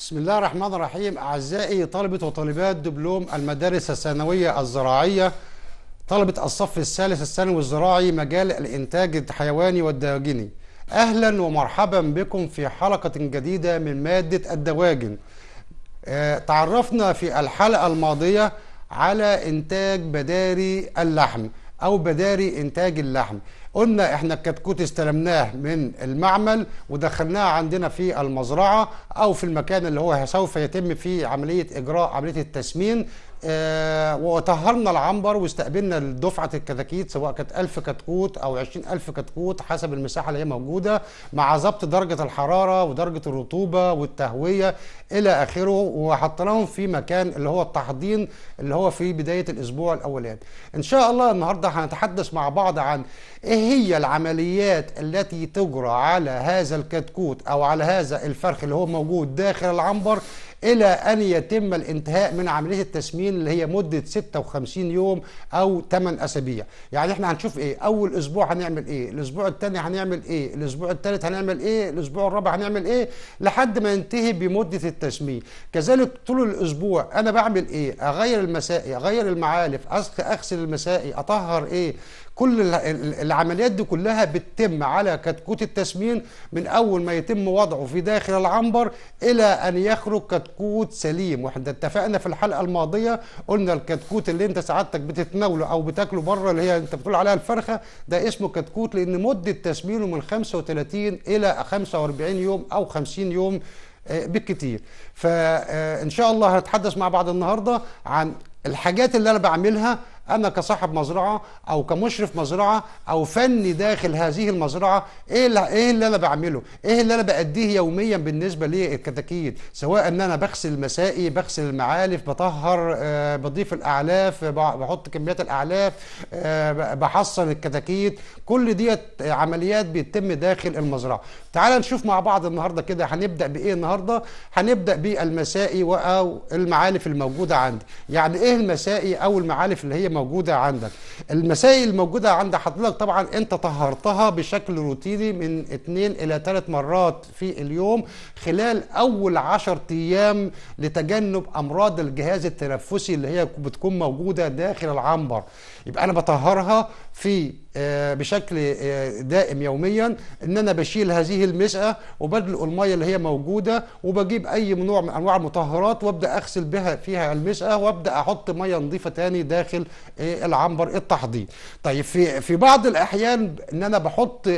بسم الله الرحمن الرحيم أعزائي طلبة وطالبات دبلوم المدارس الثانوية الزراعية طلبة الصف الثالث الثانوي الزراعي مجال الإنتاج الحيواني والدواجني أهلا ومرحبا بكم في حلقة جديدة من مادة الدواجن آه، تعرفنا في الحلقة الماضية على إنتاج بداري اللحم أو بداري إنتاج اللحم قلنا احنا الكتكوت استلمناه من المعمل ودخلناه عندنا في المزرعه او في المكان اللي هو سوف يتم فيه عمليه اجراء عمليه التسمين آه، وطهرنا العنبر واستقبلنا دفعه الكتاكيت سواء كانت 1000 كتكوت او 20000 كتكوت حسب المساحه اللي هي موجوده مع ضبط درجه الحراره ودرجه الرطوبه والتهويه الى اخره وحطيناهم في مكان اللي هو التحضين اللي هو في بدايه الاسبوع الاولاني. ان شاء الله النهارده هنتحدث مع بعض عن ايه هي العمليات التي تجرى على هذا الكتكوت او على هذا الفرخ اللي هو موجود داخل العنبر إلى أن يتم الانتهاء من عملية التسمين اللي هي مدة 56 يوم أو 8 أسابيع يعني احنا هنشوف إيه أول أسبوع هنعمل إيه الأسبوع الثاني هنعمل إيه الأسبوع الثالث هنعمل إيه الأسبوع الرابع هنعمل إيه لحد ما ينتهي بمدة التسمين كذلك طول الأسبوع أنا بعمل إيه أغير المسائي أغير المعالف أغسل المسائي أطهر إيه كل العمليات دي كلها بتتم على كتكوت التسمين من اول ما يتم وضعه في داخل العنبر الى ان يخرج كتكوت سليم واحنا اتفقنا في الحلقه الماضيه قلنا الكتكوت اللي انت سعادتك بتتناوله او بتاكله بره اللي هي انت بتقول عليها الفرخه ده اسمه كتكوت لان مده تسمينه من 35 الى 45 يوم او 50 يوم آه، بالكتير فان آه، شاء الله هنتحدث مع بعض النهارده عن الحاجات اللي انا بعملها انا كصاحب مزرعه او كمشرف مزرعه او فني داخل هذه المزرعه ايه اللي ايه اللي انا بعمله ايه اللي انا باديه يوميا بالنسبه للكتاكيت سواء ان انا بغسل المسائي بغسل المعالف بطهر آه بضيف الاعلاف بحط كميات الاعلاف آه بحصن الكتاكيت كل ديت عمليات بيتم داخل المزرعه تعال نشوف مع بعض النهارده كده هنبدا بايه النهارده هنبدا بالمسائي او المعالف الموجوده عندي يعني ايه المسائي او المعالف اللي هي موجوده عندك المسائل الموجوده عند حضرتك طبعا انت طهرتها بشكل روتيني من اثنين الى ثلاث مرات في اليوم خلال اول عشر ايام لتجنب امراض الجهاز التنفسي اللي هي بتكون موجوده داخل العنبر يبقى انا بطهرها في آه، بشكل آه، دائم يوميا ان انا بشيل هذه المسقه وبدلق الميه اللي هي موجوده وبجيب اي نوع من انواع المطهرات وابدا اغسل بها فيها المسقه وابدا احط ميه نظيفه تاني داخل آه، العنبر التحضير طيب في في بعض الاحيان ان انا بحط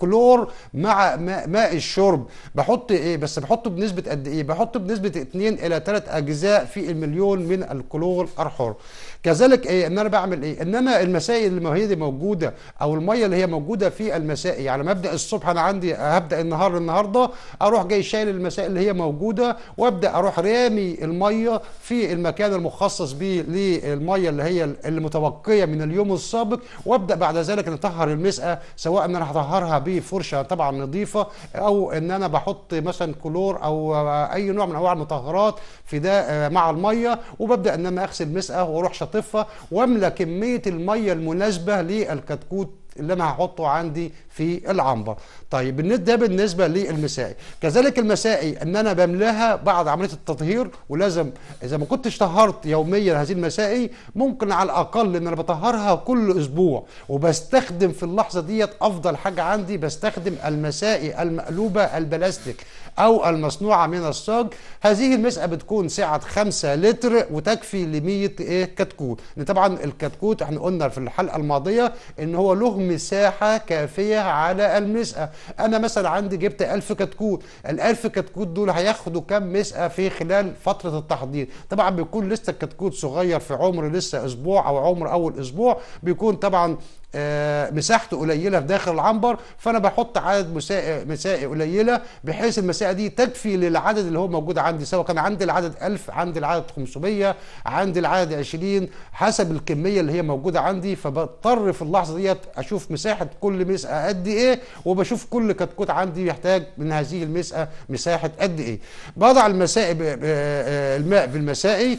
كلور مع ماء الشرب بحط ايه بس بحطه بنسبه قد ايه بحطه بنسبه 2 الى 3 اجزاء في المليون من الكلور الحر كذلك ايه ان انا بعمل ايه ان انا المسائل اللي ما هي دي موجوده او الميه اللي هي موجوده في المساء يعني مبدا الصبح انا عندي هبدا النهار النهارده اروح جاي شايل المسائل اللي هي موجوده وابدا اروح رامي الميه في المكان المخصص بيه للميه اللي هي المتبقيه من اليوم السابق وابدا بعد ذلك نطهر المسقه سواء ان انا هطهرها بفرشه طبعا نظيفه او ان انا بحط مثلا كلور او اي نوع من انواع المطهرات في ده آه، مع الميه وببدا ان انا اغسل المسقه واروح شط القطفه واملى كميه الميه المناسبه للكتكوت اللي انا هحطه عندي في العنبر طيب ده بالنسبه للمسائي كذلك المسائي ان انا بملاها بعد عمليه التطهير ولازم اذا ما كنتش طهرت يوميا هذه المسائي ممكن على الاقل ان انا بطهرها كل اسبوع وبستخدم في اللحظه ديت افضل حاجه عندي بستخدم المسائي المقلوبه البلاستيك أو المصنوعة من الصاج هذه المسقة بتكون سعة 5 لتر وتكفي ل 100 إيه كتكوت يعني طبعا الكتكوت احنا قلنا في الحلقة الماضية إن هو له مساحة كافية على المسقة أنا مثلا عندي جبت 1000 كتكوت ال 1000 كتكوت دول هياخدوا كام مسقة في خلال فترة التحضير طبعا بيكون لسه الكتكوت صغير في عمر لسه أسبوع أو عمر أول أسبوع بيكون طبعا آه، مساحته قليله في داخل العنبر فانا بحط عدد مسائي مسائي قليله بحيث المسائي دي تكفي للعدد اللي هو موجود عندي سواء كان عندي العدد 1000 عندي العدد 500 عندي العدد 20 حسب الكميه اللي هي موجوده عندي فبضطر في اللحظه ديت اشوف مساحه كل مسقه قد ايه وبشوف كل كتكوت عندي يحتاج من هذه المسقه مساحه قد ايه بضع المسائي آه، آه، الماء في المسائي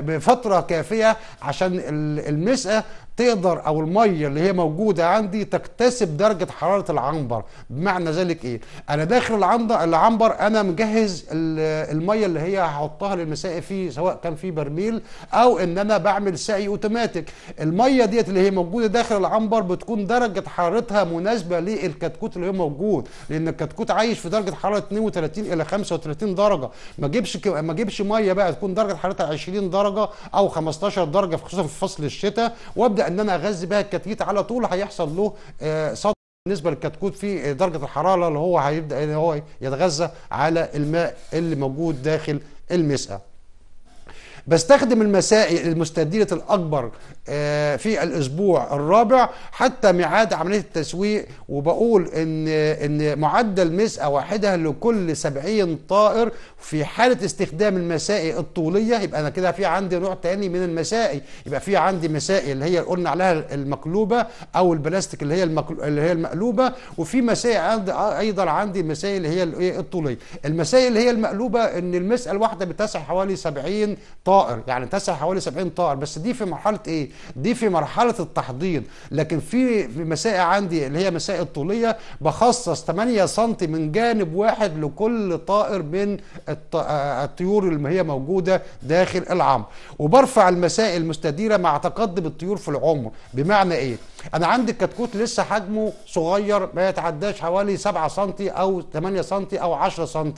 بفتره كافيه عشان المسقه تقدر او الميه اللي هي موجوده عندي تكتسب درجه حراره العنبر بمعنى ذلك ايه انا داخل العنبر العنبر انا مجهز الميه اللي هي هحطها للمساء فيه سواء كان في برميل او ان انا بعمل سعي اوتوماتيك الميه ديت اللي هي موجوده داخل العنبر بتكون درجه حرارتها مناسبه للكتكوت اللي هو موجود لان الكتكوت عايش في درجه حراره 32 الى 35 درجه ما اجيبش ما اجيبش ميه بقى تكون درجه حرارتها 20 درجه او 15 درجه خصوصا في فصل الشتاء وابدا ابدا ان انا اغذي بها الكتكوت على طول هيحصل له آه، صدمه بالنسبه للكتكوت في درجه الحراره اللي هو هيبدا ان هو يتغذى على الماء اللي موجود داخل المسقه بستخدم المسائي المستديرة الأكبر آه، في الأسبوع الرابع حتى ميعاد عملية التسويق وبقول إن إن معدل مسقة واحدة لكل 70 طائر في حالة استخدام المسائي الطولية يبقى أنا كده في عندي نوع تاني من المسائي يبقى في عندي مسائي اللي هي قلنا عليها المقلوبة أو البلاستيك اللي هي اللي هي المقلوبة وفي مسائي عندي أيضا عندي المسائي اللي هي الطولية المسائي اللي هي المقلوبة إن المسقة الواحدة بتسع حوالي 70 طائر طائر يعني تسع حوالي 70 طائر بس دي في مرحله ايه دي في مرحله التحضيض لكن في مسائل عندي اللي هي مسائل طوليه بخصص 8 سم من جانب واحد لكل طائر من آه، الطيور اللي هي موجوده داخل العمر وبرفع المسائل المستديره مع تقدم الطيور في العمر بمعنى ايه انا عندي الكتكوت لسه حجمه صغير ما يتعداش حوالي 7 سم او 8 سم او 10 سم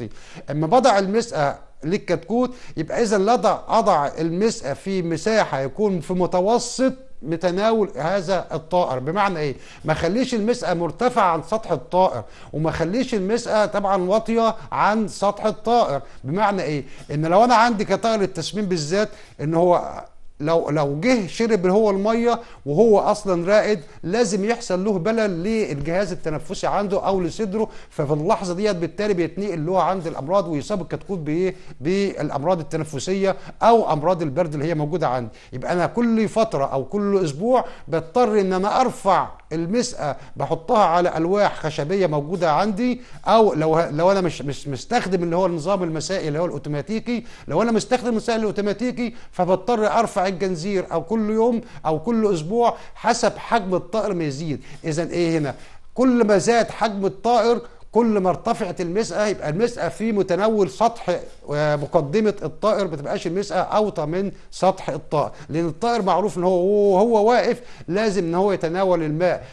اما بضع المسأة للكتكوت يبقى اذا لضع اضع المسقه في مساحه يكون في متوسط متناول هذا الطائر بمعنى ايه ما خليش المسقه مرتفعه عن سطح الطائر وما خليش المسقه طبعا واطيه عن سطح الطائر بمعنى ايه ان لو انا عندي كطائر التسميم بالذات ان هو لو لو جه شرب هو الميه وهو اصلا راقد لازم يحصل له بلل للجهاز التنفسي عنده او لصدره ففي اللحظه ديت بالتالي بيتنقل له عند الامراض ويصاب الكتكوت بايه؟ بالامراض التنفسيه او امراض البرد اللي هي موجوده عندي، يبقى انا كل فتره او كل اسبوع بضطر ان انا ارفع المسقه بحطها على الواح خشبيه موجوده عندي او لو لو انا مش مش مستخدم اللي هو النظام المسائي اللي هو الاوتوماتيكي، لو انا مستخدم المسائي الاوتوماتيكي فبضطر ارفع الجنزير او كل يوم او كل اسبوع حسب حجم الطائر ما يزيد اذا ايه هنا كل ما زاد حجم الطائر كل ما ارتفعت المسأة يبقى المسأة في متناول سطح آه، مقدمة الطائر ما تبقاش المسأة أوطى من سطح الطائر لأن الطائر معروف إن هو وهو واقف لازم إن هو يتناول الماء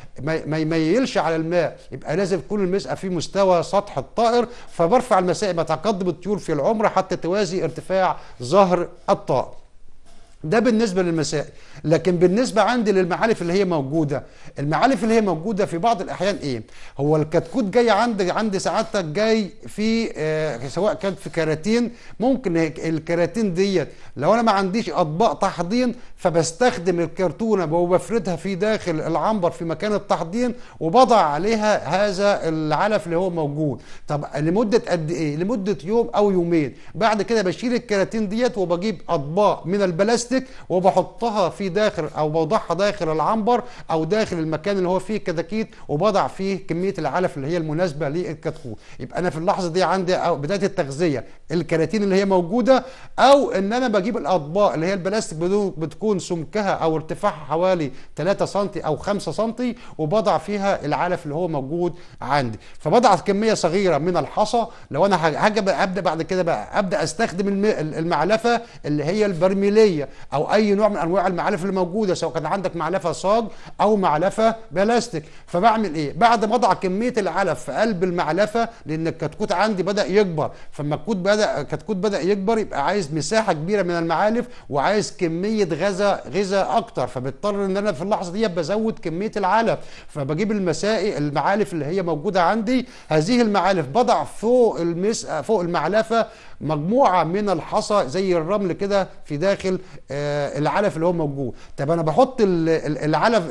ما يميلش على الماء يبقى لازم تكون المسأة في مستوى سطح الطائر فبرفع المسائل بتقدم الطيور في العمر حتى توازي ارتفاع ظهر الطائر ده بالنسبة للمسائل لكن بالنسبة عندي للمعارف اللي هي موجودة المعارف اللي هي موجودة في بعض الأحيان إيه هو الكتكوت جاي عندك عند سعادتك جاي في آه سواء كان في كراتين ممكن الكراتين ديت لو أنا ما عنديش أطباق تحضين فبستخدم الكرتونة وبفردها في داخل العنبر في مكان التحضين وبضع عليها هذا العلف اللي هو موجود طب لمدة قد إيه لمدة يوم أو يومين بعد كده بشيل الكراتين ديت وبجيب أطباق من البلاستيك بلاستيك وبحطها في داخل او بوضعها داخل العنبر او داخل المكان اللي هو فيه الكتاكيت وبضع فيه كميه العلف اللي هي المناسبه للكتخوت يبقى انا في اللحظه دي عندي أو بدايه التغذيه الكراتين اللي هي موجوده او ان انا بجيب الاطباق اللي هي البلاستيك بتكون سمكها او ارتفاعها حوالي 3 سم او 5 سم وبضع فيها العلف اللي هو موجود عندي فبضع كميه صغيره من الحصى لو انا هبدا بعد كده بقى ابدا استخدم المعلفه اللي هي البرميليه او اي نوع من انواع المعالف اللي موجوده سواء كان عندك معلفه صاج او معلفه بلاستيك فبعمل ايه بعد ما اضع كميه العلف في قلب المعلفه لان الكتكوت عندي بدا يكبر فلما الكتكوت بدا الكتكوت بدا يكبر يبقى عايز مساحه كبيره من المعالف وعايز كميه غذاء غذاء اكتر فبضطر ان انا في اللحظه دي بزود كميه العلف فبجيب المسائي المعالف اللي هي موجوده عندي هذه المعالف بضع فوق المس فوق المعلفه مجموعه من الحصى زي الرمل كده في داخل آه، العلف اللي هو موجود طب انا بحط العلف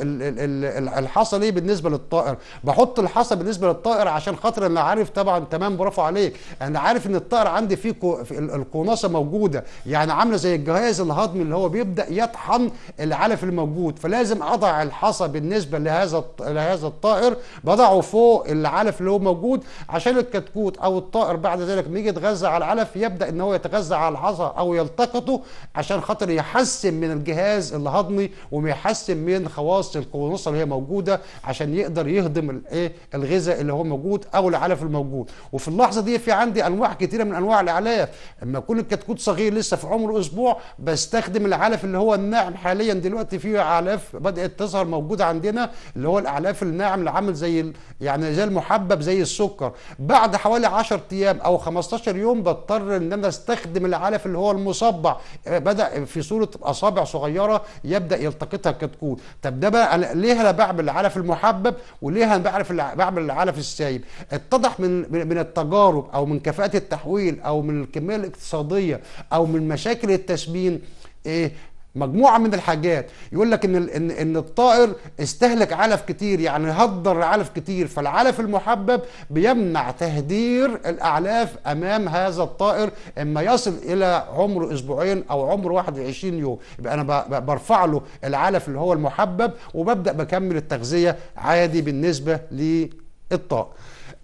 الحصى ليه بالنسبه للطائر بحط الحصى بالنسبه للطائر عشان خاطر انا عارف طبعا تمام برافو عليك انا عارف ان الطائر عندي فيه القناصه موجوده يعني عامله زي الجهاز الهضمي اللي هو بيبدا يطحن العلف الموجود فلازم اضع الحصى بالنسبه لهذا لهذا الطائر بضعه فوق العلف اللي هو موجود عشان الكتكوت او الطائر بعد ذلك ما يجي يتغذى على العلف يبدا ان هو يتغذى على العصا او يلتقطه عشان خاطر يحسن من الجهاز الهضمي ويحسن من خواص القولونصه اللي هي موجوده عشان يقدر يهضم الايه الغذاء اللي هو موجود او العلف الموجود وفي اللحظه دي في عندي انواع كتيره من انواع العلاف لما كل الكتكوت صغير لسه في عمره اسبوع بستخدم العلف اللي هو الناعم حاليا دلوقتي في اعلاف بدات تظهر موجوده عندنا اللي هو الاعلاف الناعم اللي عامل زي يعني زي المحبب زي السكر بعد حوالي 10 ايام او 15 يوم بضطر قرر ان انا استخدم العلف اللي هو المصبع آه، بدا في صوره اصابع صغيره يبدا يلتقطها الكتكوت طب ده بقى ليه انا بعمل العلف المحبب وليه انا بعرف بعمل العلف السايب اتضح من من التجارب او من كفاءه التحويل او من الكميه الاقتصاديه او من مشاكل التسمين ايه مجموعه من الحاجات يقول لك ان ان ان الطائر استهلك علف كتير يعني هدر علف كتير فالعلف المحبب بيمنع تهدير الاعلاف امام هذا الطائر اما يصل الى عمره اسبوعين او عمره 21 يوم يبقى انا برفع له العلف اللي هو المحبب وببدا بكمل التغذيه عادي بالنسبه للطائر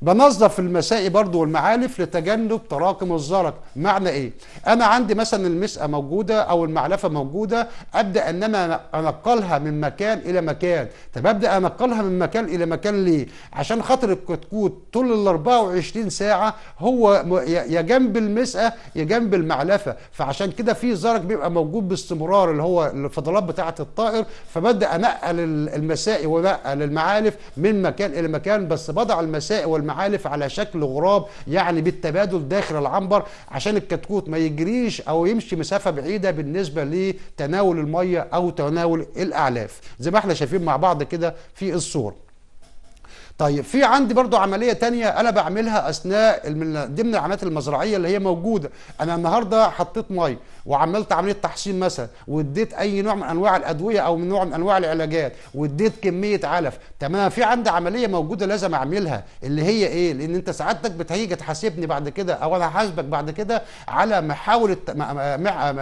بنظف المسائي برضو والمعالف لتجنب تراكم الزرق معنى ايه انا عندي مثلا المسأة موجودة او المعلفة موجودة ابدأ ان انا انقلها من مكان الى مكان طب ابدأ انقلها من مكان الى مكان ليه عشان خاطر الكتكوت طول ال 24 ساعة هو يا جنب المسأة يا جنب المعلفة فعشان كده في زرق بيبقى موجود باستمرار اللي هو الفضلات بتاعة الطائر فببدأ انقل المسائي وانقل المعالف من مكان الى مكان بس بضع المسائي والمعالف المعالف على شكل غراب يعني بالتبادل داخل العنبر عشان الكتكوت ما يجريش او يمشي مسافه بعيده بالنسبه لتناول الميه او تناول الاعلاف زي ما احنا شايفين مع بعض كده في الصوره طيب في عندي برضو عملية تانية أنا بعملها أثناء من ضمن العمليات المزرعية اللي هي موجودة أنا النهاردة حطيت مية وعملت عملية تحصين مثلا واديت أي نوع من أنواع الأدوية أو من نوع من أنواع العلاجات واديت كمية علف تمام في عندي عملية موجودة لازم أعملها اللي هي إيه لأن أنت سعادتك بتهيجي تحاسبني بعد كده أو أنا هحاسبك بعد كده على محاولة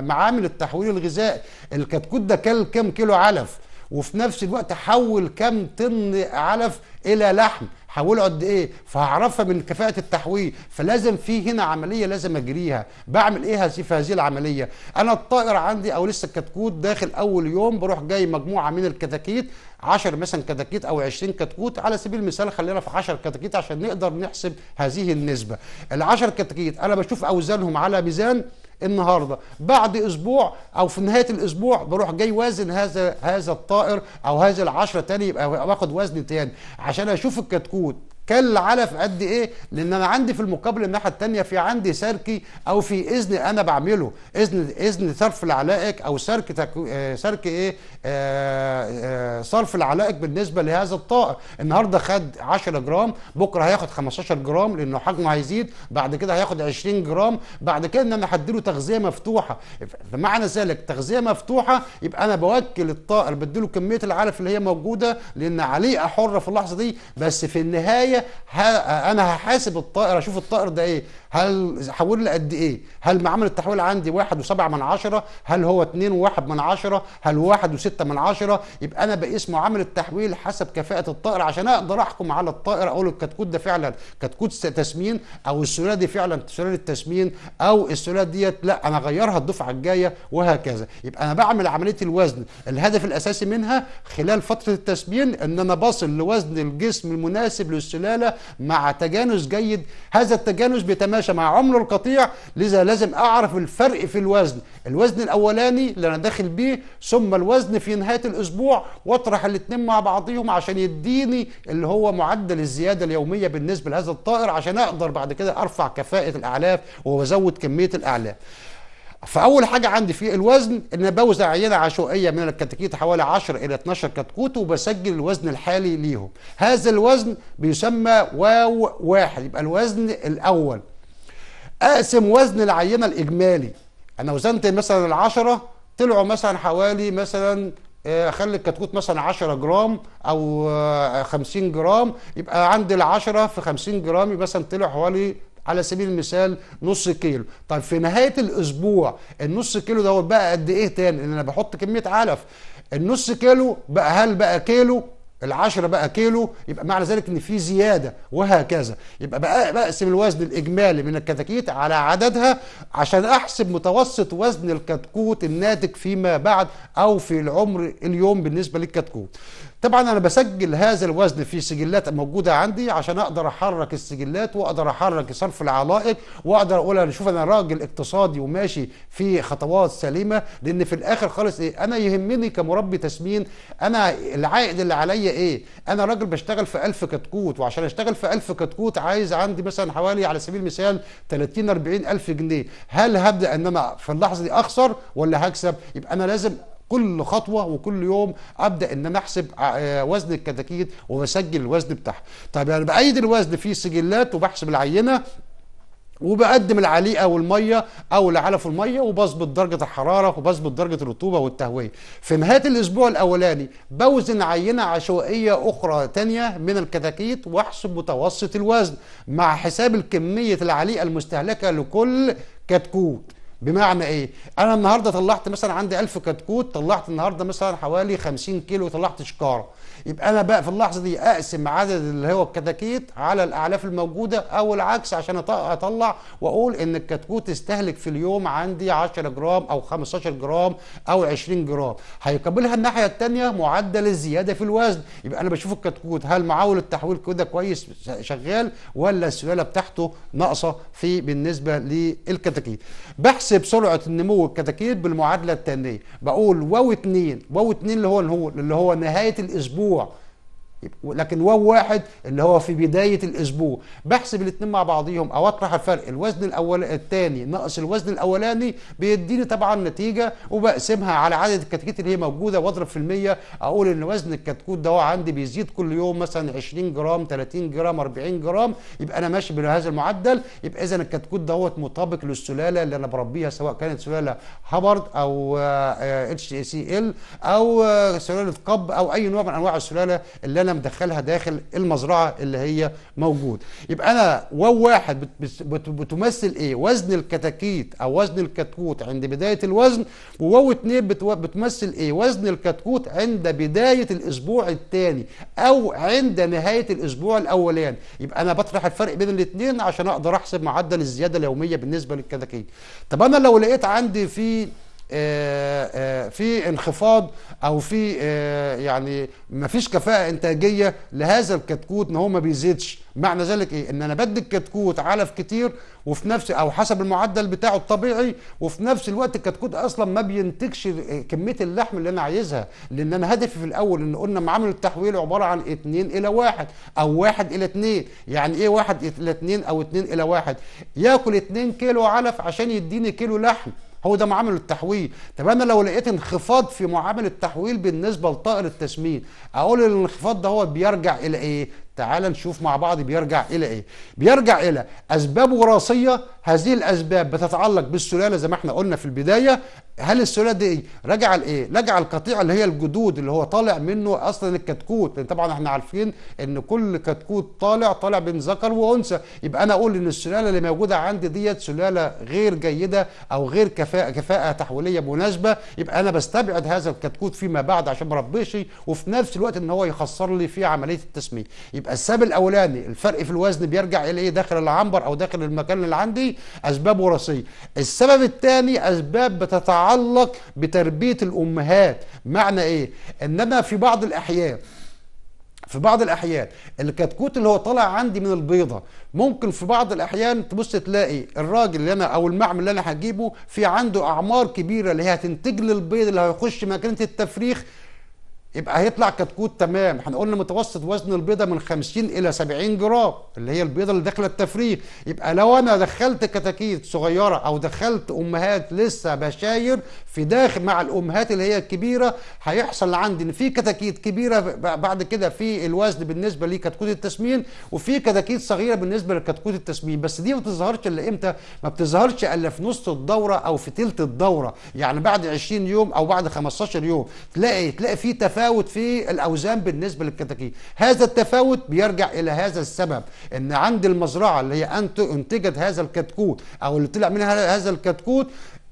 معامل التحويل الغذائي الكتكوت ده كل كام كيلو علف وفي نفس الوقت حول كم طن علف الى لحم حوله قد ايه فهعرفها من كفاءه التحويل فلازم في هنا عمليه لازم اجريها بعمل ايه في هذه العمليه انا الطائر عندي او لسه الكتكوت داخل اول يوم بروح جاي مجموعه من الكتاكيت 10 مثلا كتاكيت او 20 كتكوت على سبيل المثال خلينا في 10 كتاكيت عشان نقدر نحسب هذه النسبه ال 10 كتاكيت انا بشوف اوزانهم على ميزان النهارده بعد اسبوع او في نهايه الاسبوع بروح جاي وازن هذا هذا الطائر او هذا العشره تاني يبقى واخد وزن تاني عشان اشوف الكتكوت كل علف قد ايه لان انا عندي في المقابل الناحيه الثانيه في عندي سركي او في اذن انا بعمله اذن اذن صرف العلائق او سرك تكو... آه، ايه آه... آه... صرف العلائق بالنسبه لهذا الطائر النهارده خد 10 جرام بكره هياخد 15 جرام لانه حجمه هيزيد بعد كده هياخد 20 جرام بعد كده ان انا هديله تغذيه مفتوحه بمعنى ذلك تغذيه مفتوحه يبقى انا بوكل الطائر بديله كميه العلف اللي هي موجوده لان عليه حره في اللحظه دي بس في النهايه انا هحاسب الطائر اشوف الطائر ده ايه هل حول لي قد ايه هل معامل التحويل عندي واحد وسبعة من عشرة هل هو اتنين وواحد من عشرة هل واحد وستة من عشرة يبقى انا بقيس معامل التحويل حسب كفاءة الطائر عشان اقدر احكم على الطائر اقول الكتكوت ده فعلا كتكوت تسمين او السلالة دي فعلا سلالة تسمين او السلالة ديت لا انا غيرها الدفعة الجاية وهكذا يبقى انا بعمل عملية الوزن الهدف الاساسي منها خلال فترة التسمين ان انا بصل لوزن الجسم المناسب للسلالة مع تجانس جيد هذا التجانس بيتماشى يتماشى مع عمره القطيع لذا لازم اعرف الفرق في الوزن الوزن الاولاني اللي انا داخل بيه ثم الوزن في نهايه الاسبوع واطرح الاثنين مع بعضيهم عشان يديني اللي هو معدل الزياده اليوميه بالنسبه لهذا الطائر عشان اقدر بعد كده ارفع كفاءه الاعلاف وازود كميه الاعلاف فاول حاجه عندي في الوزن ان بوزع عينه عشوائيه من الكتاكيت حوالي 10 الى 12 كتكوت وبسجل الوزن الحالي ليهم هذا الوزن بيسمى واو واحد يبقى الوزن الاول اقسم وزن العينه الاجمالي انا وزنت مثلا العشرة طلعوا مثلا حوالي مثلا اخلي آه، الكتكوت مثلا 10 جرام او 50 آه، جرام يبقى عندي ال10 في 50 جرام مثلا طلع حوالي على سبيل المثال نص كيلو طب في نهايه الاسبوع النص كيلو دوت بقى قد ايه تاني لان انا بحط كميه علف النص كيلو بقى هل بقى كيلو ال10 بقى كيلو يبقى معنى ذلك ان في زياده وهكذا يبقى بقى بقسم الوزن الاجمالي من الكتاكيت على عددها عشان احسب متوسط وزن الكتكوت الناتج فيما بعد او في العمر اليوم بالنسبه للكتكوت طبعا انا بسجل هذا الوزن في سجلات موجوده عندي عشان اقدر احرك السجلات واقدر احرك صرف العلائق واقدر اقول انا شوف انا راجل اقتصادي وماشي في خطوات سليمه لان في الاخر خالص ايه انا يهمني كمربي تسمين انا العائد اللي عليا ايه انا راجل بشتغل في 1000 كتكوت وعشان اشتغل في 1000 كتكوت عايز عندي مثلا حوالي على سبيل المثال 30 40 الف جنيه هل هبدا ان انا في اللحظه دي اخسر ولا هكسب يبقى انا لازم كل خطوه وكل يوم ابدا ان انا احسب آه، وزن الكتاكيت وبسجل الوزن بتاعها طب يعني بايد الوزن في سجلات وبحسب العينه وبقدم العليقه والميه او العلف والميه وبظبط درجه الحراره وبظبط درجه الرطوبه والتهويه في نهايه الاسبوع الاولاني بوزن عينه عشوائيه اخرى تانية من الكتاكيت واحسب متوسط الوزن مع حساب كميه العليقه المستهلكه لكل كتكوت بمعنى ايه انا النهارده طلعت مثلا عندي 1000 كتكوت طلعت النهارده مثلا حوالي 50 كيلو طلعت شكاره يبقى انا بقى في اللحظه دي اقسم عدد اللي هو الكتاكيت على الاعلاف الموجوده او العكس عشان اطلع واقول ان الكتكوت استهلك في اليوم عندي 10 جرام او 15 جرام او 20 جرام هيقابلها الناحيه الثانيه معدل الزياده في الوزن يبقى انا بشوف الكتكوت هل معاول التحويل كده كويس شغال ولا السلاله بتاعته ناقصه في بالنسبه للكتاكيت بحث بحسب سرعه النمو الكتاكيت بالمعادله الثانيه بقول واو 2 واو 2 اللي هو اللي هو نهايه الاسبوع لكن واو واحد اللي هو في بدايه الاسبوع بحسب الاثنين مع بعضيهم او اطرح الفرق الوزن الاول الثاني ناقص الوزن الاولاني بيديني طبعا نتيجه وبقسمها على عدد الكتكوت اللي هي موجوده واضرب في الميه اقول ان وزن الكتكوت ده عندي بيزيد كل يوم مثلا 20 جرام 30 جرام 40 جرام يبقى انا ماشي بهذا المعدل يبقى اذا الكتكوت ده مطابق للسلاله اللي انا بربيها سواء كانت سلاله هابرد او اتش سي ال او آه، سلاله قب او اي نوع من انواع السلاله اللي انا مدخلها داخل المزرعه اللي هي موجود يبقى انا واو واحد بتمثل ايه وزن الكتاكيت او وزن الكتكوت عند بدايه الوزن وواو اتنين بتمثل ايه وزن الكتكوت عند بدايه الاسبوع الثاني او عند نهايه الاسبوع الاولاني يبقى انا بطرح الفرق بين الاثنين عشان اقدر احسب معدل الزياده اليوميه بالنسبه للكتاكيت طب انا لو لقيت عندي في آه، آه، في انخفاض او في آه، يعني ما فيش كفاءه انتاجيه لهذا الكتكوت ان هو ما بيزيدش معنى ذلك ايه ان انا بدي الكتكوت علف كتير وفي نفس او حسب المعدل بتاعه الطبيعي وفي نفس الوقت الكتكوت اصلا ما بينتجش كميه اللحم اللي انا عايزها لان انا هدفي في الاول ان قلنا معامل التحويل عباره عن 2 الى 1 او 1 الى 2 يعني ايه 1 الى 2 او 2 الى 1 ياكل 2 كيلو علف عشان يديني كيلو لحم هو ده معامل التحويل طب انا لو لقيت انخفاض في معامل التحويل بالنسبه لطائر التسمين اقول الانخفاض ده هو بيرجع الى ايه تعال نشوف مع بعض بيرجع الى ايه بيرجع الى اسباب وراثيه هذه الاسباب بتتعلق بالسلاله زي ما احنا قلنا في البدايه هل السلاله دي ايه رجع لايه رجع القطيع اللي هي الجدود اللي هو طالع منه اصلا الكتكوت لان طبعا احنا عارفين ان كل كتكوت طالع طالع من ذكر وانثى يبقى انا اقول ان السلاله اللي موجوده عندي ديت سلاله غير جيده او غير كفاءه كفاءه تحويليه مناسبه يبقى انا بستبعد هذا الكتكوت فيما بعد عشان ما وفي نفس الوقت ان هو يخسر لي في عمليه التسميه يبقى السبب الاولاني الفرق في الوزن بيرجع الى ايه داخل العنبر او داخل المكان اللي عندي اسباب وراثيه السبب الثاني اسباب بتتعلق بتربيه الامهات معنى ايه ان انا في بعض الاحيان في بعض الاحيان الكتكوت اللي هو طالع عندي من البيضه ممكن في بعض الاحيان تبص تلاقي الراجل اللي انا او المعمل اللي انا هجيبه في عنده اعمار كبيره اللي هي هتنتج للبيض البيض اللي هيخش مكانه التفريخ يبقى هيطلع كتكوت تمام احنا قلنا متوسط وزن البيضه من 50 الى 70 جرام اللي هي البيضه اللي داخله التفريغ يبقى لو انا دخلت كتاكيت صغيره او دخلت امهات لسه بشاير في داخل مع الامهات اللي هي الكبيره هيحصل عندي ان في كتاكيت كبيره بعد كده في الوزن بالنسبه لكتكوت التسمين وفي كتاكيت صغيره بالنسبه لكتكوت التسمين بس دي ما بتظهرش الا امتى ما بتظهرش الا في نص الدوره او في ثلث الدوره يعني بعد 20 يوم او بعد 15 يوم تلاقي تلاقي في تفاعل تفاوت في الاوزان بالنسبه للكتاكيت هذا التفاوت بيرجع الى هذا السبب ان عند المزرعه اللي هي انتجت هذا الكتكوت او اللي طلع منها هذا الكتكوت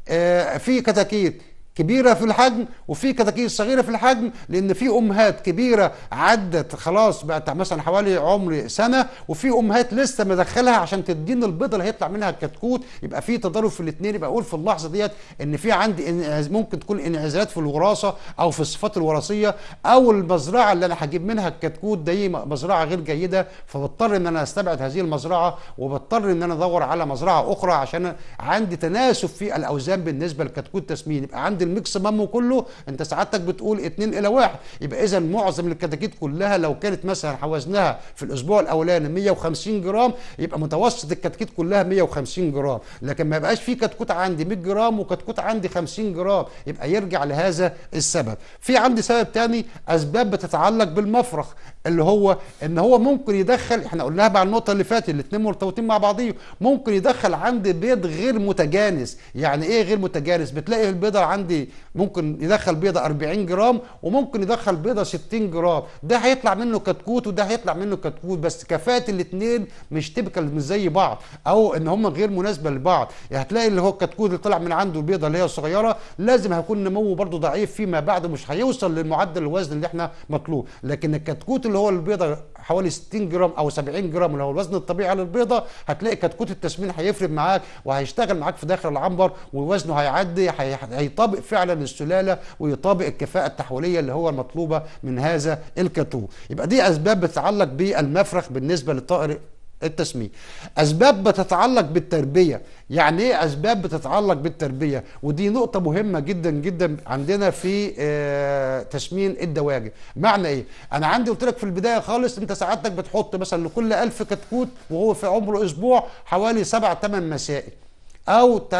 آه، في كتاكيت كبيرة في الحجم وفي كتاكيت صغيرة في الحجم لأن في أمهات كبيرة عدت خلاص بقت مثلا حوالي عمر سنة وفي أمهات لسه مدخلها عشان تديني البيضة اللي هيطلع منها الكتكوت يبقى في تضارب في الاثنين يبقى أقول في اللحظة ديت إن في عندي ممكن تكون انعزالات في الوراثة أو في الصفات الوراثية أو المزرعة اللي أنا هجيب منها الكتكوت دي مزرعة غير جيدة فبضطر إن أنا أستبعد هذه المزرعة وبضطر إن أنا أدور على مزرعة أخرى عشان عندي تناسب في الأوزان بالنسبة للكتكوت تسمين يبقى عندي الميكس مامو كله انت سعادتك بتقول 2 الى 1 يبقى اذا معظم الكتاكيت كلها لو كانت مثلا حوزناها في الاسبوع الاولاني 150 جرام يبقى متوسط الكتاكيت كلها 150 جرام لكن ما يبقاش في كتكوت عندي 100 جرام وكتكوت عندي 50 جرام يبقى يرجع لهذا السبب في عندي سبب تاني اسباب بتتعلق بالمفرخ اللي هو ان هو ممكن يدخل احنا قلناها مع النقطه اللي فاتت الاثنين مرتبطين مع بعضيهم ممكن يدخل عندي بيض غير متجانس يعني ايه غير متجانس بتلاقي البيضه عندي عندي ممكن يدخل بيضه 40 جرام وممكن يدخل بيضه 60 جرام ده هيطلع منه كتكوت وده هيطلع منه كتكوت بس كفاءه الاثنين مش تبكال مش زي بعض او ان هم غير مناسبه لبعض يعني هتلاقي اللي هو الكتكوت اللي طلع من عنده البيضه اللي هي الصغيره لازم هيكون نموه برضه ضعيف فيما بعد مش هيوصل للمعدل الوزن اللي احنا مطلوب لكن الكتكوت اللي هو البيضه حوالي 60 جرام او 70 جرام لو الوزن الطبيعي للبيضه هتلاقي كتكوت التسمين هيفرق معاك وهيشتغل معاك في داخل العنبر ووزنه هيعدي هيطابق فعلا السلاله ويطابق الكفاءه التحويليه اللي هو المطلوبه من هذا الكتكوت يبقى دي اسباب بتتعلق بالمفرخ بالنسبه للطائر التسميه اسباب بتتعلق بالتربيه يعني ايه اسباب بتتعلق بالتربيه ودي نقطه مهمه جدا جدا عندنا في آه تسمين الدواجن معنى ايه انا عندي قلت لك في البدايه خالص انت سعادتك بتحط مثلا لكل ألف كتكوت وهو في عمره اسبوع حوالي سبع ثمان مسائل او آه،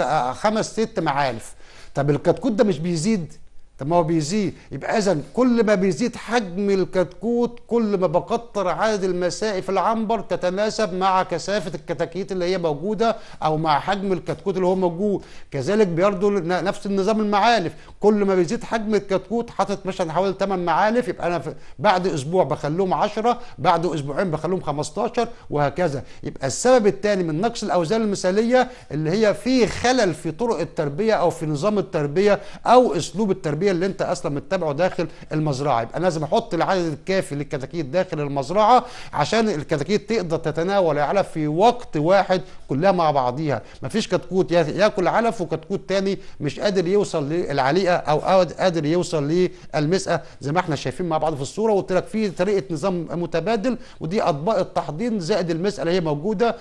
آه، خمس ست معالف طب الكتكوت ده مش بيزيد طب ما هو بيزيد يبقى اذا كل ما بيزيد حجم الكتكوت كل ما بكتر عدد المسائي في العنبر تتناسب مع كثافه الكتاكيت اللي هي موجوده او مع حجم الكتكوت اللي هو موجود كذلك بيرضوا نفس النظام المعالف كل ما بيزيد حجم الكتكوت حاطط مثلا حوالي 8 معالف يبقى انا بعد اسبوع بخليهم 10 بعد اسبوعين بخليهم 15 وهكذا يبقى السبب الثاني من نقص الاوزان المثاليه اللي هي في خلل في طرق التربيه او في نظام التربيه او اسلوب التربيه اللي انت اصلا متبعه داخل المزرعه يبقى لازم احط العدد الكافي للكتاكيت داخل المزرعه عشان الكتاكيت تقدر تتناول العلف في وقت واحد كلها مع بعضيها مفيش كتكوت ياكل علف وكتكوت تاني مش قادر يوصل للعليقه او قادر يوصل للمسأة زي ما احنا شايفين مع بعض في الصورة وقلت لك في طريقة نظام متبادل ودي اطباق التحضين زائد المسألة اللي هي موجودة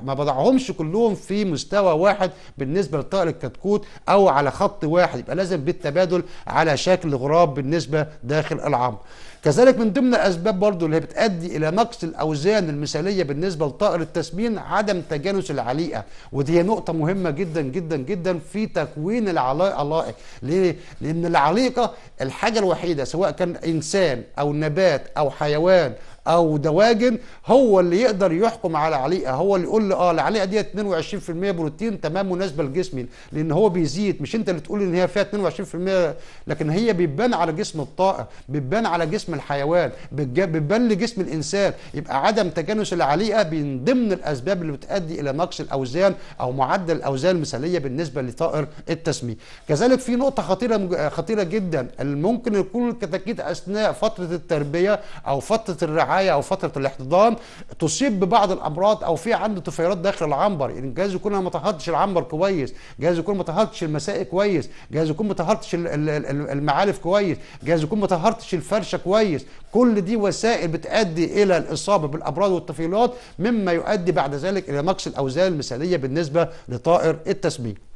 ما بضعهمش كلهم في مستوى واحد بالنسبة لطائر الكتكوت او على خط واحد يبقى لازم بالتبادل على شكل غراب بالنسبة داخل العمر كذلك من ضمن الاسباب برضو اللي بتؤدي الى نقص الاوزان المثاليه بالنسبه لطائر التسمين عدم تجانس العليقه ودي نقطه مهمه جدا جدا جدا في تكوين العلائق ليه؟ لان العليقه الحاجه الوحيده سواء كان انسان او نبات او حيوان او دواجن هو اللي يقدر يحكم على عليقه هو اللي يقول اه العليقه دي 22% بروتين تمام مناسبه لجسمي لان هو بيزيد مش انت اللي تقول ان هي فيها 22% لكن هي بتبان على جسم الطائر بتبان على جسم الحيوان بتبان لجسم الانسان يبقى عدم تجانس العليقه من ضمن الاسباب اللي بتؤدي الى نقص الاوزان او معدل الاوزان المثاليه بالنسبه لطائر التسمية كذلك في نقطه خطيره خطيره جدا ممكن يكون الكتاكيت اثناء فتره التربيه او فتره الرعايه الرعايه او فتره الاحتضان تصيب ببعض الامراض او في عنده طفيلات داخل العنبر يعني جهاز يكون انا ما طهرتش العنبر كويس جهاز يكون ما طهرتش المسائي كويس جهاز يكون ما طهرتش المعالف كويس جهاز يكون ما طهرتش الفرشه كويس كل دي وسائل بتؤدي الى الاصابه بالامراض والطفيلات مما يؤدي بعد ذلك الى مكس الاوزان المثاليه بالنسبه لطائر التسميك.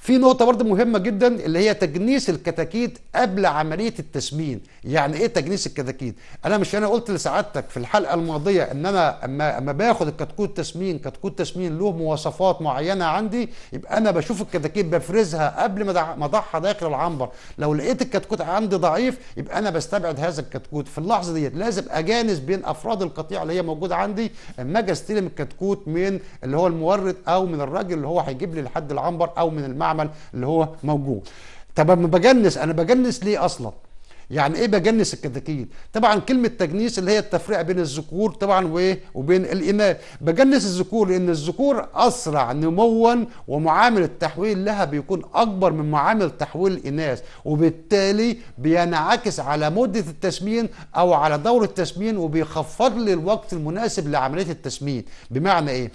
في نقطه برضه مهمه جدا اللي هي تجنيس الكتاكيت قبل عمليه التسمين يعني ايه تجنيس الكتاكيت انا مش انا قلت لسعادتك في الحلقه الماضيه ان انا اما اما باخد الكتكوت تسمين كتكوت تسمين له مواصفات معينه عندي يبقى انا بشوف الكتاكيت بفرزها قبل ما اضعها داخل العنبر لو لقيت الكتكوت عندي ضعيف يبقى انا بستبعد هذا الكتكوت في اللحظه ديت لازم اجانس بين افراد القطيع اللي هي موجوده عندي اما اجي استلم الكتكوت من اللي هو المورد او من الراجل اللي هو هيجيب لي لحد العنبر او من المعنى. المعمل اللي هو موجود طب ما بجنس انا بجنس ليه اصلا يعني ايه بجنس الكتاكيت طبعا كلمه تجنيس اللي هي التفريق بين الذكور طبعا وايه وبين الاناث بجنس الذكور لان الذكور اسرع نموا ومعامل التحويل لها بيكون اكبر من معامل تحويل الاناث وبالتالي بينعكس على مده التسمين او على دور التسمين وبيخفض لي الوقت المناسب لعمليه التسمين بمعنى ايه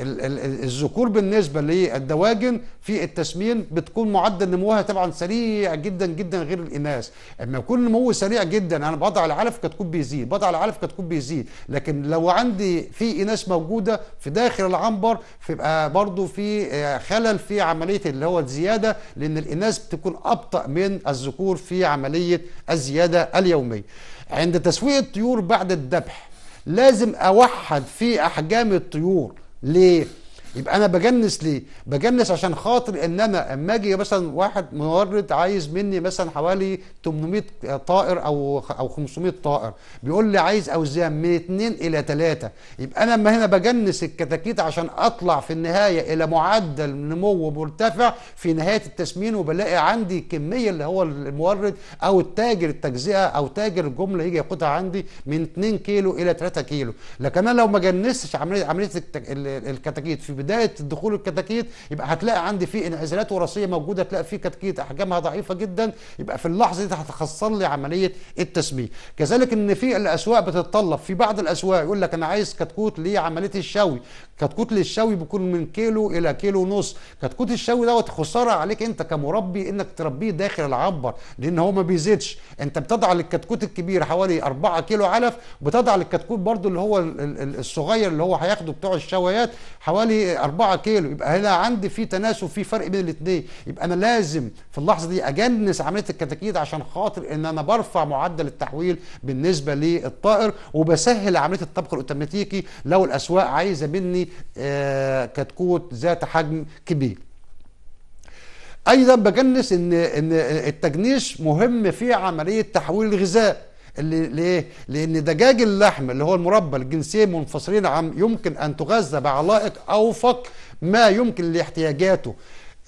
الذكور بالنسبه للدواجن في التسمين بتكون معدل نموها طبعا سريع جدا جدا غير الاناث اما يكون نموه سريع جدا انا بضع العلف كتكون بيزيد بضع العلف كتكون بيزيد لكن لو عندي في اناث موجوده في داخل العنبر فيبقى آه، برضو في آه، خلل في عمليه اللي هو الزياده لان الاناث بتكون ابطا من الذكور في عمليه الزياده اليوميه عند تسويق الطيور بعد الذبح لازم اوحد في احجام الطيور les يبقى انا بجنس ليه بجنس عشان خاطر ان انا اما اجي مثلا واحد مورد عايز مني مثلا حوالي 800 طائر او او 500 طائر بيقول لي عايز اوزان من 2 الى 3 يبقى انا اما هنا بجنس الكتاكيت عشان اطلع في النهايه الى معدل نمو مرتفع في نهايه التسمين وبلاقي عندي كميه اللي هو المورد او التاجر التجزئه او تاجر الجمله يجي ياخدها عندي من 2 كيلو الى 3 كيلو لكن انا لو ما جنستش عمليه عمليه الكتاكيت في بدايه دخول الكتاكيت يبقى هتلاقي عندي في انعزالات وراثيه موجوده تلاقي في كتاكيت احجامها ضعيفه جدا يبقى في اللحظه دي هتخسر لي عمليه التسميه كذلك ان في الاسواق بتتطلب في بعض الاسواق يقول لك انا عايز كتكوت لعمليه الشوي كتكوت للشوي بيكون من كيلو الى كيلو ونص كتكوت الشوي دوت خساره عليك انت كمربي انك تربيه داخل العبر لان هو ما بيزيدش انت بتضع للكتكوت الكبير حوالي 4 كيلو علف بتضع للكتكوت برضو اللي هو الصغير اللي هو هياخده بتوع الشويات حوالي 4 كيلو يبقى هنا عندي في تناسب في فرق بين الاثنين يبقى انا لازم في اللحظه دي اجنس عمليه الكتاكيت عشان خاطر ان انا برفع معدل التحويل بالنسبه للطائر وبسهل عمليه الطبخ الاوتوماتيكي لو الاسواق عايزه مني آه، كتكوت ذات حجم كبير ايضا بجنس ان ان التجنيس مهم في عمليه تحويل الغذاء ليه؟ لأن دجاج اللحم اللي هو المربى الجنسين منفصلين عن يمكن أن تغذى بعلائق أوفق ما يمكن لاحتياجاته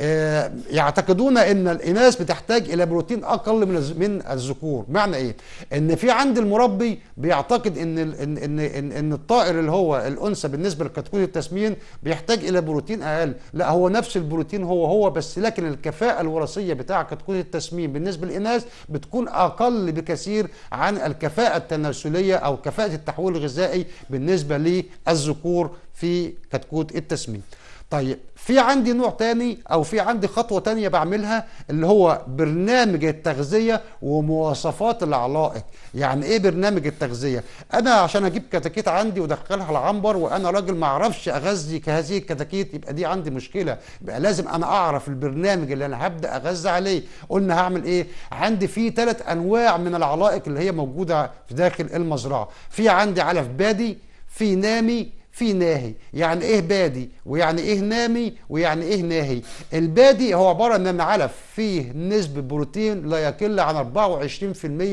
آه، يعتقدون ان الاناث بتحتاج الى بروتين اقل من من الذكور معنى ايه ان في عند المربي بيعتقد ان ان ان ان, إن الطائر اللي هو الانثى بالنسبه لكتكوت التسمين بيحتاج الى بروتين اقل لا هو نفس البروتين هو هو بس لكن الكفاءه الوراثيه بتاع كتكوت التسمين بالنسبه للاناث بتكون اقل بكثير عن الكفاءه التناسليه او كفاءه التحويل الغذائي بالنسبه للذكور في كتكوت التسمين طيب في عندي نوع تاني او في عندي خطوه تانيه بعملها اللي هو برنامج التغذيه ومواصفات العلائق يعني ايه برنامج التغذيه انا عشان اجيب كتاكيت عندي وادخلها العنبر وانا راجل ما اعرفش اغذي كهذه الكتاكيت يبقى دي عندي مشكله يبقى لازم انا اعرف البرنامج اللي انا هبدا اغذي عليه قلنا هعمل ايه عندي فيه ثلاث انواع من العلائق اللي هي موجوده في داخل المزرعه في عندي علف بادي في نامي في ناهي يعني ايه بادي ويعني ايه نامي ويعني ايه ناهي البادي هو عباره ان العلف فيه نسبه بروتين لا يقل عن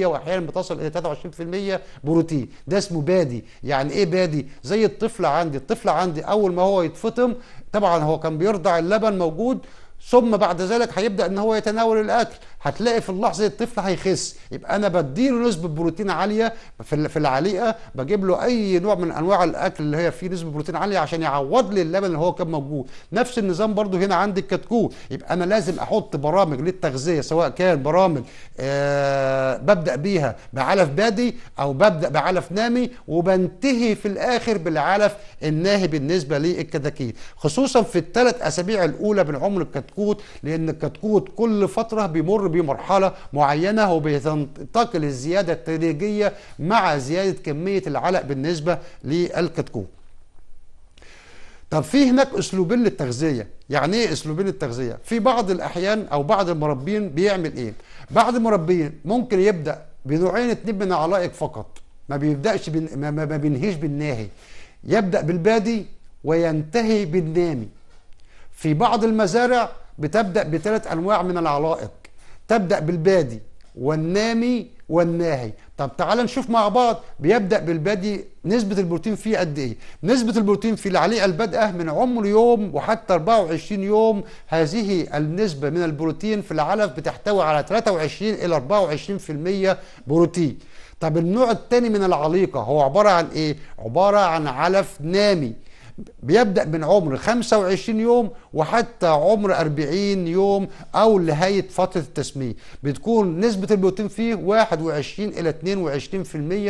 24% واحيانا بتصل الى 23% بروتين ده اسمه بادي يعني ايه بادي زي الطفل عندي الطفل عندي اول ما هو يتفطم طبعا هو كان بيرضع اللبن موجود ثم بعد ذلك هيبدا ان هو يتناول الاكل هتلاقي في اللحظه الطفل هيخس يبقى انا بديله نسبه بروتين عاليه في العليقه بجيب له اي نوع من انواع الاكل اللي هي فيه نسبه بروتين عاليه عشان يعوض لي اللبن اللي هو كان موجود نفس النظام برضو هنا عند الكتكوت يبقى انا لازم احط برامج للتغذيه سواء كان برامج آه ببدا بيها بعلف بادي او ببدا بعلف نامي وبنتهي في الاخر بالعلف الناهي بالنسبه للكتاكيت خصوصا في الثلاث اسابيع الاولى من عمر الكتكوت لان الكتكوت كل فتره بيمر بمرحلة معينة وبتنتقل الزيادة التدريجية مع زيادة كمية العلق بالنسبة للكتكوت طب في هناك اسلوبين للتغذيه يعني ايه اسلوبين للتغذية؟ في بعض الاحيان او بعض المربين بيعمل ايه بعض المربين ممكن يبدا بنوعين اتنين من علائق فقط ما بيبداش بن... ما, ما بينهيش بالناهي يبدا بالبادي وينتهي بالنامي في بعض المزارع بتبدا بثلاث انواع من العلائق تبدأ بالبادي والنامي والناهي طب تعال نشوف مع بعض بيبدأ بالبادي نسبة البروتين فيه قد ايه نسبة البروتين في العليقة البادئة من عمر يوم وحتى 24 يوم هذه النسبة من البروتين في العلف بتحتوي على 23 إلى 24% بروتين طب النوع الثاني من العليقة هو عبارة عن ايه عبارة عن علف نامي بيبدأ من عمر 25 يوم وحتى عمر 40 يوم أو لهاية فترة التسمية بتكون نسبة البروتين فيه 21 إلى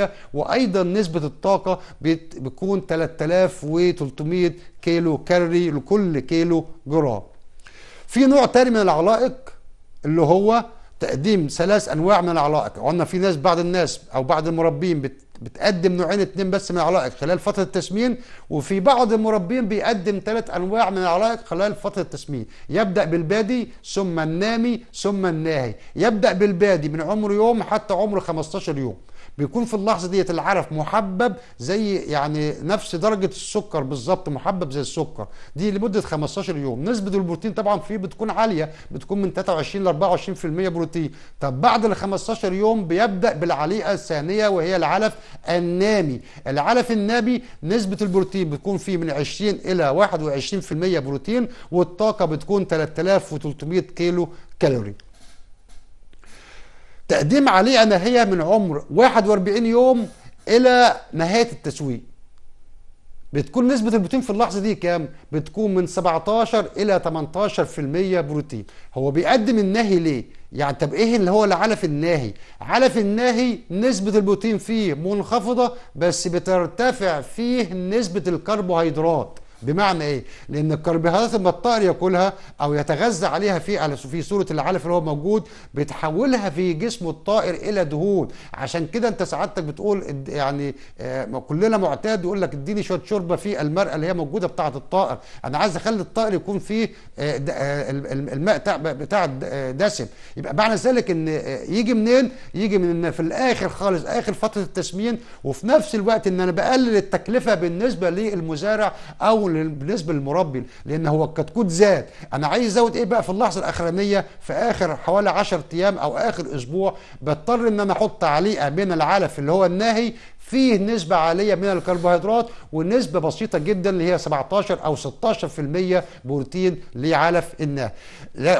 22% وأيضا نسبة الطاقة بتكون 3300 كيلو كالوري لكل كيلو جرام في نوع تاني من العلائق اللي هو تقديم ثلاث انواع من العلائق قلنا في ناس بعض الناس او بعض المربين بت بتقدم نوعين اتنين بس من العلائق خلال فترة التسمين وفي بعض المربين بيقدم ثلاث أنواع من العلائق خلال فترة التسمين يبدأ بالبادي ثم النامي ثم الناهي يبدأ بالبادي من عمر يوم حتى عمر 15 يوم بيكون في اللحظه ديت العرف محبب زي يعني نفس درجه السكر بالظبط محبب زي السكر دي لمده 15 يوم نسبه البروتين طبعا فيه بتكون عاليه بتكون من 23 ل 24% بروتين طب بعد ال 15 يوم بيبدا بالعليقه الثانيه وهي العلف النامي العلف النامي نسبه البروتين بتكون فيه من 20 الى 21% بروتين والطاقه بتكون 3300 كيلو كالوري تقديم عليه هي من عمر 41 يوم إلى نهاية التسويق بتكون نسبة البروتين في اللحظة دي كام؟ بتكون من 17 إلى 18% بروتين هو بيقدم الناهي ليه؟ يعني طب ايه اللي هو العلف الناهي؟ علف الناهي نسبة البروتين فيه منخفضة بس بترتفع فيه نسبة الكربوهيدرات بمعنى ايه؟ لان الكربوهيدرات لما الطائر ياكلها او يتغذى عليها في في صوره العلف اللي هو موجود بتحولها في جسم الطائر الى دهون عشان كده انت سعادتك بتقول يعني آه، كلنا معتاد يقول لك اديني شويه شوربه في المرأة اللي هي موجوده بتاعه الطائر انا عايز اخلي الطائر يكون فيه آه، آه، الماء بتاع دسم يبقى معنى ذلك ان يجي منين؟ يجي من في الاخر خالص اخر فتره التسمين وفي نفس الوقت ان انا بقلل التكلفه بالنسبه للمزارع او بالنسبة للمربي لأن هو الكتكوت زاد أنا عايز أزود إيه بقى في اللحظة الأخرانية في آخر حوالي 10 أيام أو آخر أسبوع بضطر إن أنا أحط تعليقة بين العلف اللي هو الناهي فيه نسبة عالية من الكربوهيدرات ونسبة بسيطة جدا اللي هي 17 أو 16% بروتين لعلف الناه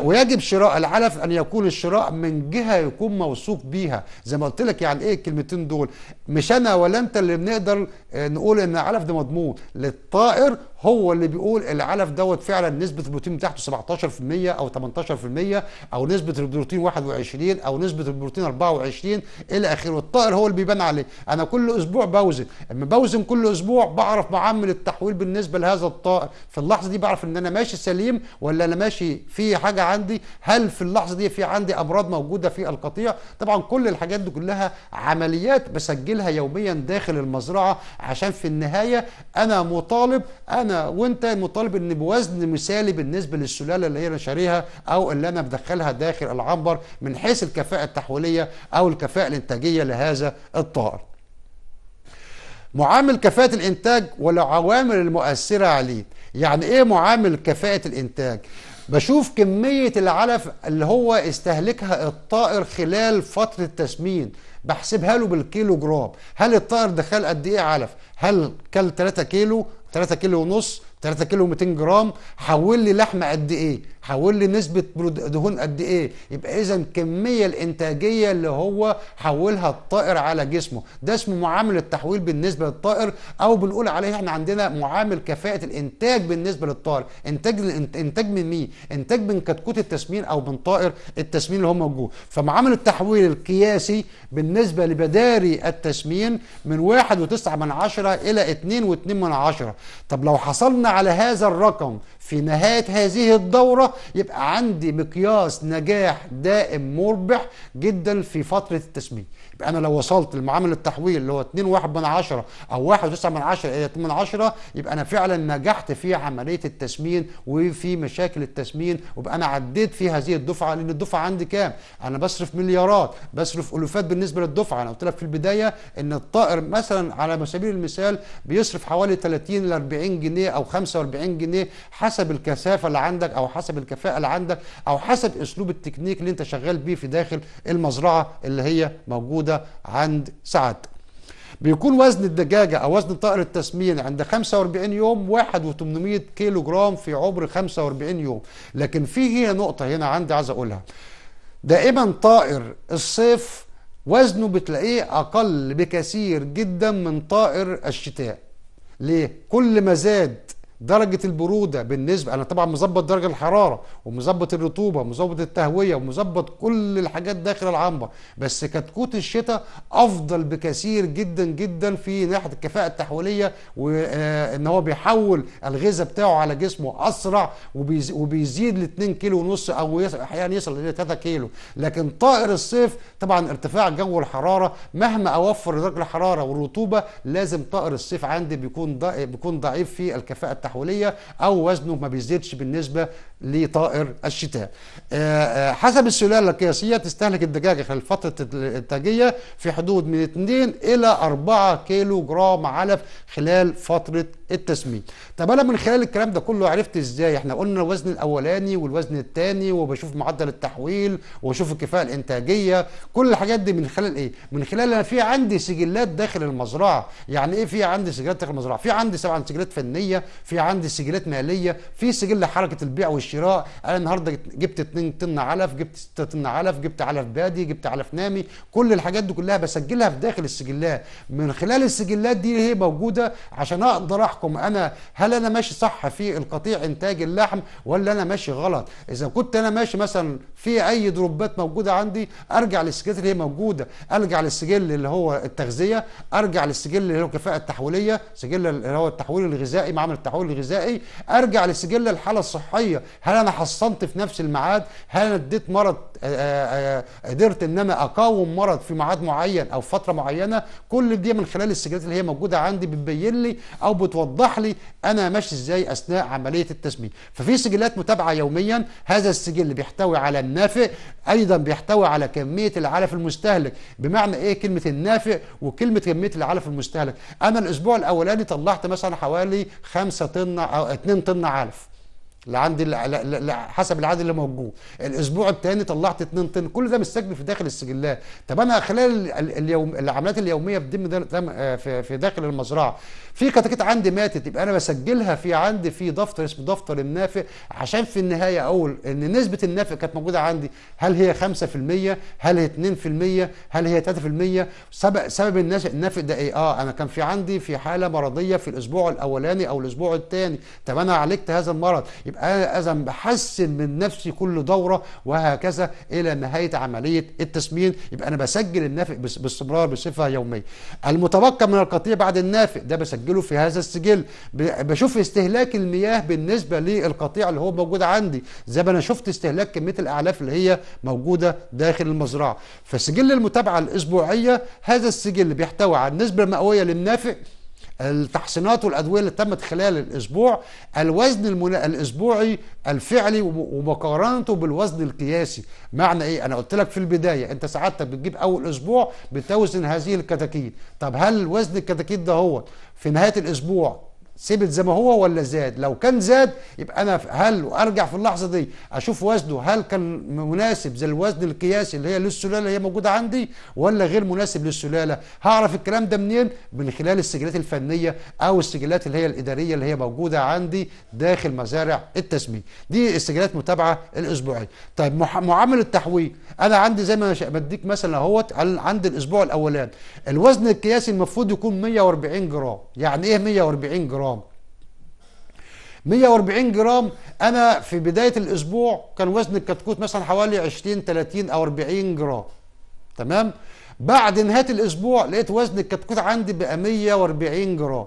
ويجب شراء العلف أن يكون الشراء من جهة يكون موثوق بيها زي ما قلت لك يعني إيه الكلمتين دول مش أنا ولا أنت اللي بنقدر آه، نقول إن العلف ده مضمون للطائر هو اللي بيقول العلف دوت فعلا نسبة البروتين بتاعته 17% أو 18% أو نسبة البروتين 21 أو نسبة البروتين 24 إلى آخره الطائر هو اللي بيبان عليه أنا كل اسبوع بوزن اما بوزن كل اسبوع بعرف بعمل التحويل بالنسبه لهذا الطائر في اللحظه دي بعرف ان انا ماشي سليم ولا انا ماشي في حاجه عندي هل في اللحظه دي في عندي امراض موجوده في القطيع طبعا كل الحاجات دي كلها عمليات بسجلها يوميا داخل المزرعه عشان في النهايه انا مطالب انا وانت مطالب ان بوزن مثالي بالنسبه للسلاله اللي هي انا شاريها او اللي انا بدخلها داخل العنبر من حيث الكفاءه التحويليه او الكفاءه الانتاجيه لهذا الطائر معامل كفاءة الإنتاج والعوامل المؤثرة عليه يعني إيه معامل كفاءة الإنتاج؟ بشوف كمية العلف اللي هو استهلكها الطائر خلال فترة التسمين بحسبها له بالكيلو جرام هل الطائر دخل قد ايه علف هل كل 3 كيلو 3 كيلو ونص 3 كيلو 200 جرام حول لي لحمة قد ايه حول لي نسبه دهون قد ايه يبقى اذا الكميه الانتاجيه اللي هو حولها الطائر على جسمه ده اسمه معامل التحويل بالنسبه للطائر او بنقول عليه احنا عندنا معامل كفاءه الانتاج بالنسبه للطائر انتاج انتاج من مين انتاج من كتكوت التسمين او من طائر التسمين اللي هو موجود فمعامل التحويل القياسي بالنسبه لبداري التسمين من 1.9 من عشرة الى 2.2 من عشرة طب لو حصلنا على هذا الرقم في نهايه هذه الدوره يبقى عندي مقياس نجاح دائم مربح جدا في فتره التسميم يبقى انا لو وصلت لمعامل التحويل اللي هو 2.1 او 1.9 الى 8 يبقى انا فعلا نجحت في عمليه التسمين وفي مشاكل التسمين وبقى انا عديت في هذه الدفعه لان الدفعه عندي كام انا بصرف مليارات بصرف الوفات بالنسبه للدفعه انا قلت لك في البدايه ان الطائر مثلا على سبيل المثال بيصرف حوالي 30 ل 40 جنيه او 45 جنيه حسب الكثافه اللي عندك او حسب الكفاءه اللي عندك او حسب اسلوب التكنيك اللي انت شغال بيه في داخل المزرعه اللي هي موجوده عند سعادتك بيكون وزن الدجاجة أو وزن طائر التسمين عند 45 يوم 1800 كيلو جرام في عمر 45 يوم لكن في هي نقطة هنا عندي عايز أقولها دائما طائر الصيف وزنه بتلاقيه أقل بكثير جدا من طائر الشتاء ليه؟ كل ما زاد درجة البرودة بالنسبة أنا طبعا مظبط درجة الحرارة ومظبط الرطوبة ومظبط التهوية ومظبط كل الحاجات داخل العنبر بس كتكوت الشتاء أفضل بكثير جدا جدا في ناحية الكفاءة التحويلية وإن آه، هو بيحول الغذاء بتاعه على جسمه أسرع وبيزيد ل 2 كيلو ونص أو أحيانا يصل إلى 3 كيلو لكن طائر الصيف طبعا ارتفاع جو الحرارة مهما أوفر درجة الحرارة والرطوبة لازم طائر الصيف عندي بيكون بيكون ضعيف في الكفاءة التحويلية التحويليه او وزنه ما بيزيدش بالنسبه لطائر الشتاء آه، آه، حسب السلالة القياسية تستهلك الدجاجة خلال فترة الإنتاجية في حدود من 2 إلى 4 كيلو جرام علف خلال فترة التسمين طب أنا من خلال الكلام ده كله عرفت إزاي احنا قلنا الوزن الأولاني والوزن الثاني وبشوف معدل التحويل وبشوف الكفاءة الإنتاجية كل الحاجات دي من خلال إيه من خلال أنا في عندي سجلات داخل المزرعة يعني إيه في عندي سجلات داخل المزرعة في عندي طبعا سجلات فنية في عندي سجلات مالية في سجل حركة البيع والشراء الشراء انا النهارده جبت 2 طن علف جبت 6 طن علف جبت علف بادي جبت علف نامي كل الحاجات دي كلها بسجلها في داخل السجلات من خلال السجلات دي هي موجوده عشان اقدر احكم انا هل انا ماشي صح في القطيع انتاج اللحم ولا انا ماشي غلط اذا كنت انا ماشي مثلا في اي دروبات موجوده عندي ارجع للسجلات اللي هي موجوده ارجع للسجل اللي هو التغذيه ارجع للسجل اللي هو الكفاءه التحويليه سجل اللي هو التحويل الغذائي معامل التحويل الغذائي ارجع لسجل الحاله الصحيه هل انا حصنت في نفس الميعاد هل انا اديت مرض آه، آه، آه، قدرت ان انا اقاوم مرض في ميعاد معين او فتره معينه كل دي من خلال السجلات اللي هي موجوده عندي بتبين لي او بتوضح لي انا ماشي ازاي اثناء عمليه التسميه ففي سجلات متابعه يوميا هذا السجل بيحتوي على النافع ايضا بيحتوي على كميه العلف المستهلك بمعنى ايه كلمه النافع وكلمه كميه العلف المستهلك انا الاسبوع الاولاني طلعت مثلا حوالي 5 طن او 2 طن علف لعند حسب العدد اللي موجود الاسبوع الثاني طلعت 2 طن كل ده مستجني في داخل السجلات طب انا خلال اليوم العمليات اليوميه بتتم آه، في داخل المزرعه في كتاكيت عندي ماتت يبقى انا بسجلها في عندي في دفتر اسمه دفتر النافق عشان في النهايه اقول ان نسبه النافق كانت موجوده عندي هل هي 5% هل هي 2% هل هي 3% سبب سبب النافق ده ايه اه انا كان في عندي في حاله مرضيه في الاسبوع الاولاني او الاسبوع الثاني طب انا عالجت هذا المرض يبقى يبقى اذا بحسن من نفسي كل دوره وهكذا الى نهايه عمليه التسمين يبقى انا بسجل النافق باستمرار بصفه يوميه المتبقى من القطيع بعد النافق ده بسجله في هذا السجل بشوف استهلاك المياه بالنسبه للقطيع اللي هو موجود عندي زي ما انا شفت استهلاك كميه الاعلاف اللي هي موجوده داخل المزرعه فسجل المتابعه الاسبوعيه هذا السجل بيحتوي على النسبه المئويه للنافق التحصينات والادويه اللي تمت خلال الاسبوع الوزن الاسبوعي الفعلي ومقارنته بالوزن القياسي معنى ايه انا قلت لك في البدايه انت سعادتك بتجيب اول اسبوع بتوزن هذه الكتاكيت طب هل وزن الكتاكيت ده هو في نهايه الاسبوع سيبت زي ما هو ولا زاد لو كان زاد يبقى انا هل وارجع في اللحظه دي اشوف وزنه هل كان مناسب زي الوزن القياسي اللي هي للسلاله اللي هي موجوده عندي ولا غير مناسب للسلاله هعرف الكلام ده منين من خلال السجلات الفنيه او السجلات اللي هي الاداريه اللي هي موجوده عندي داخل مزارع التسميه دي السجلات متابعه الاسبوعيه طيب معامل التحويل انا عندي زي ما بديك مثلا اهوت عند الاسبوع الاولاني الوزن القياسي المفروض يكون 140 جرام يعني ايه 140 جرام 140 جرام انا في بدايه الاسبوع كان وزن الكتكوت مثلا حوالي 20 30 او 40 جرام تمام بعد نهايه الاسبوع لقيت وزن الكتكوت عندي بقى 140 جرام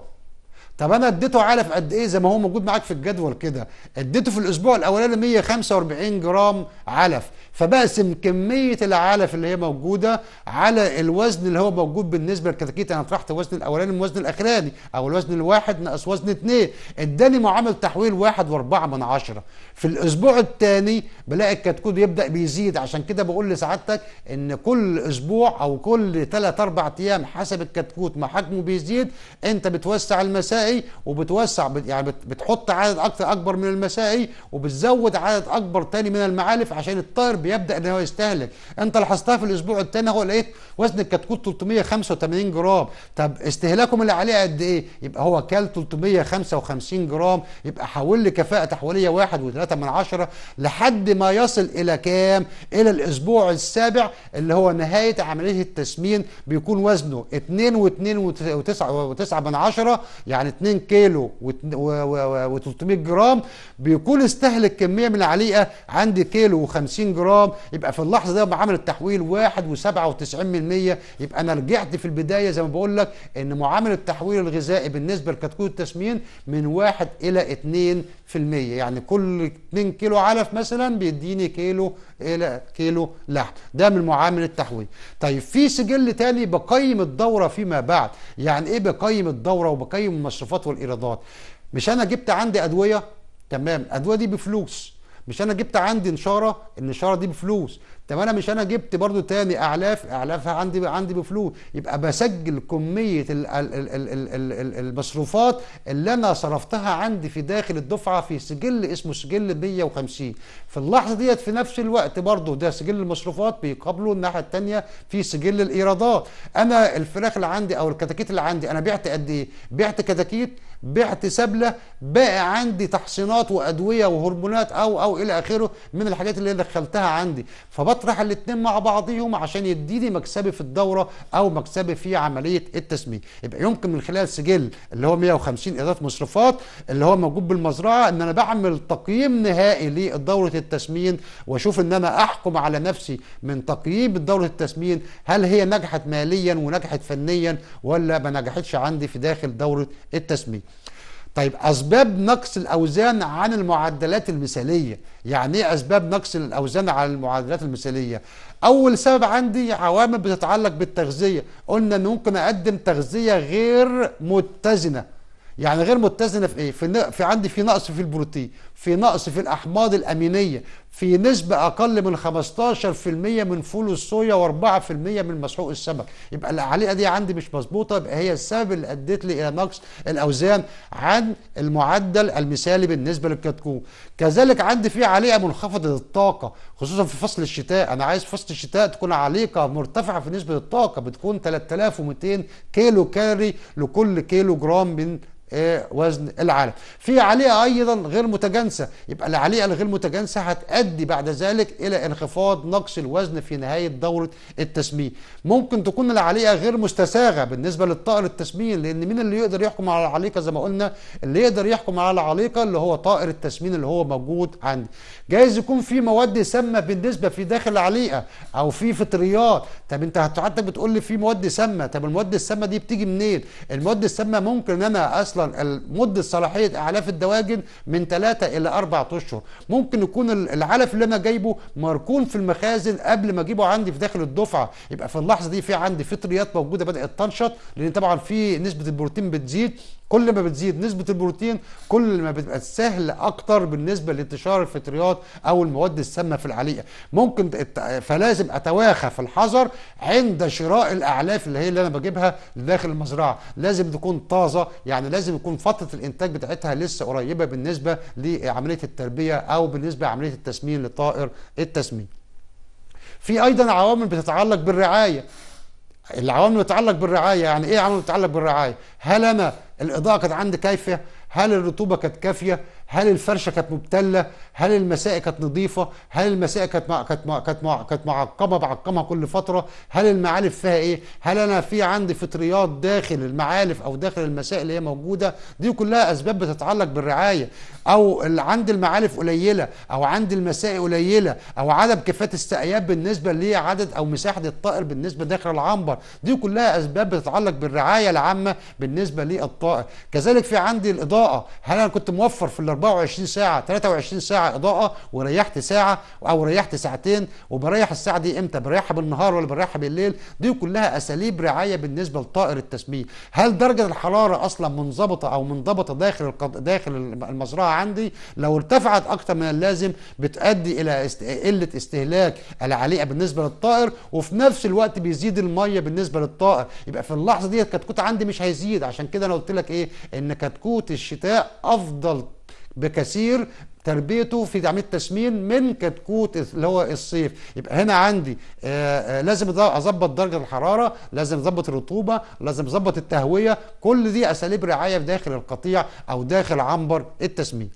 طب انا اديته علف قد ايه زي ما هو موجود معاك في الجدول كده اديته في الاسبوع الاولاني 145 جرام علف فبقسم كميه العلف اللي هي موجوده على الوزن اللي هو موجود بالنسبه للكتاكيت انا طرحت وزن الاولاني من وزن الاخراني او الوزن الواحد ناقص وزن اثنين اداني معامل تحويل واحد واربعة من عشرة في الاسبوع الثاني بلاقي الكتكوت يبدا بيزيد عشان كده بقول لسعادتك ان كل اسبوع او كل ثلاث اربع ايام حسب الكتكوت ما حجمه بيزيد انت بتوسع المسائي وبتوسع يعني بتحط عدد اكثر اكبر من المسائي وبتزود عدد اكبر تاني من المعالف عشان الطائر بيبدا ان هو يستهلك انت لاحظتها في الاسبوع الثاني هو لقيت وزن الكتكوت 385 جرام طب استهلاكهم اللي عليه قد ايه يبقى هو كال 355 جرام يبقى حول لي كفاءه تحويليه 1 و3 من عشرة لحد ما يصل إلى كام؟ إلى الأسبوع السابع اللي هو نهاية عملية التسمين بيكون وزنه 2 و2.9 من عشرة يعني 2 كيلو و300 جرام بيكون استهلك كمية من العليقة عندي كيلو و50 جرام يبقى في اللحظة دي بعمل التحويل 1.97% يبقى أنا رجعت في البداية زي ما بقول لك إن معامل التحويل الغذائي بالنسبة لكتكوت التسمين من 1 إلى 2 في المية يعني كل 2 كيلو علف مثلا بيديني كيلو إلى كيلو لحم ده من معامل التحويل طيب في سجل تاني بقيم الدورة فيما بعد يعني ايه بقيم الدورة وبقيم المصروفات والإيرادات مش أنا جبت عندي أدوية تمام أدوية دي بفلوس مش انا جبت عندي نشاره النشاره دي بفلوس طب انا مش انا جبت برضو تاني اعلاف اعلافها عندي عندي بفلوس يبقى بسجل كميه المصروفات اللي انا صرفتها عندي في داخل الدفعه في سجل اسمه سجل 150 في اللحظه ديت في نفس الوقت برضو ده سجل المصروفات بيقابله الناحيه الثانيه في سجل الايرادات انا الفراخ اللي عندي او الكتاكيت اللي عندي انا بعت قد ايه بعت كتاكيت بعت سبله بقى عندي تحصينات وادويه وهرمونات او او الى اخره من الحاجات اللي دخلتها عندي فبطرح الاثنين مع بعضيهم عشان يديني مكسبي في الدوره او مكسبي في عمليه التسميه يبقى يمكن من خلال سجل اللي هو 150 اداره مصروفات اللي هو موجود بالمزرعه ان انا بعمل تقييم نهائي لدوره التسمين واشوف ان انا احكم على نفسي من تقييم دوره التسمين هل هي نجحت ماليا ونجحت فنيا ولا ما نجحتش عندي في داخل دوره التسمين طيب أسباب نقص الأوزان عن المعدلات المثالية يعني إيه أسباب نقص الأوزان عن المعدلات المثالية أول سبب عندي عوامل بتتعلق بالتغذية قلنا أن ممكن أقدم تغذية غير متزنة يعني غير متزنه في ايه في, في عندي في نقص في البروتين في نقص في الاحماض الامينيه في نسبة أقل من 15% من فول الصويا و4% من مسحوق السمك يبقى العليقة دي عندي مش مظبوطة يبقى هي السبب اللي أدت لي إلى نقص الأوزان عن المعدل المثالي بالنسبة للكتكوت كذلك عندي في عليقة منخفضة الطاقة خصوصا في فصل الشتاء أنا عايز فصل الشتاء تكون عليقة مرتفعة في نسبة الطاقة بتكون 3200 كيلو كالوري لكل كيلو جرام من آه، وزن العالم في عليقة أيضا غير متجانسة يبقى العليقة الغير متجانسة هتأدي يؤدي بعد ذلك الى انخفاض نقص الوزن في نهايه دوره التسمين ممكن تكون العليقه غير مستساغه بالنسبه للطائر التسمين لان مين اللي يقدر يحكم على العليقه زي ما قلنا اللي يقدر يحكم على العليقه اللي هو طائر التسمين اللي هو موجود عندي جايز يكون في مواد سامه بالنسبه في داخل العليقه او في فطريات طب انت حضرتك بتقول لي في مواد سامه طب المواد السامه دي بتيجي منين المواد السامه ممكن ان انا اصلا مده صلاحيه اعلاف الدواجن من 3 الى 4 اشهر ممكن يكون العليقه العلف اللي انا جايبه مركون في المخازن قبل ما اجيبه عندي في داخل الدفعه يبقى في اللحظه دي في عندي فطريات موجوده بدات تنشط لان طبعا في نسبه البروتين بتزيد كل ما بتزيد نسبة البروتين كل ما بتبقى سهل أكتر بالنسبة لانتشار الفطريات أو المواد السامة في العليقة ممكن فلازم أتواخى في الحذر عند شراء الأعلاف اللي هي اللي أنا بجيبها لداخل المزرعة لازم تكون طازة يعني لازم يكون فترة الإنتاج بتاعتها لسه قريبة بالنسبة لعملية التربية أو بالنسبة لعملية التسمين لطائر التسمين في أيضا عوامل بتتعلق بالرعاية العوامل المتعلقه بالرعايه يعني ايه عوامل متعلقه بالرعايه هل انا الاضاءه كانت عندي كافيه هل الرطوبه كانت كافيه هل الفرشه كانت مبتله هل المسائل كانت نظيفه هل المسائل كانت مع... كانت مع... كانت مع... كانت معقمه بعقمها كل فتره هل المعالف فيها ايه هل انا في عندي فطريات داخل المعالف او داخل المسائل اللي هي موجوده دي كلها اسباب بتتعلق بالرعايه او عندي المعالف قليله او عندي المسائل قليله او عدم كفاءه استقياب بالنسبه لعدد او مساحه الطائر بالنسبه داخل العنبر دي كلها اسباب بتتعلق بالرعايه العامه بالنسبه للطائر كذلك في عندي الاضاءه هل انا كنت موفر في 24 ساعه 23 ساعه اضاءه وريحت ساعه او ريحت ساعتين وبريح الساعه دي امتى بريحها بالنهار ولا بريحها بالليل دي كلها اساليب رعايه بالنسبه لطائر التسميه هل درجه الحراره اصلا منضبطه او منضبطه داخل القد... داخل المزرعه عندي لو ارتفعت اكتر من اللازم بتؤدي الى است... قله استهلاك العليقه بالنسبه للطائر وفي نفس الوقت بيزيد الميه بالنسبه للطائر يبقى في اللحظه دي الكتكوت عندي مش هيزيد عشان كده انا قلت لك ايه ان كتكوت الشتاء افضل بكثير تربيته في عمليه التسمين من كتكوت اللي هو الصيف يبقى هنا عندي آه، آه، لازم اظبط درجه الحراره لازم اظبط الرطوبه لازم اظبط التهويه كل دي اساليب رعايه في داخل القطيع او داخل عنبر التسمين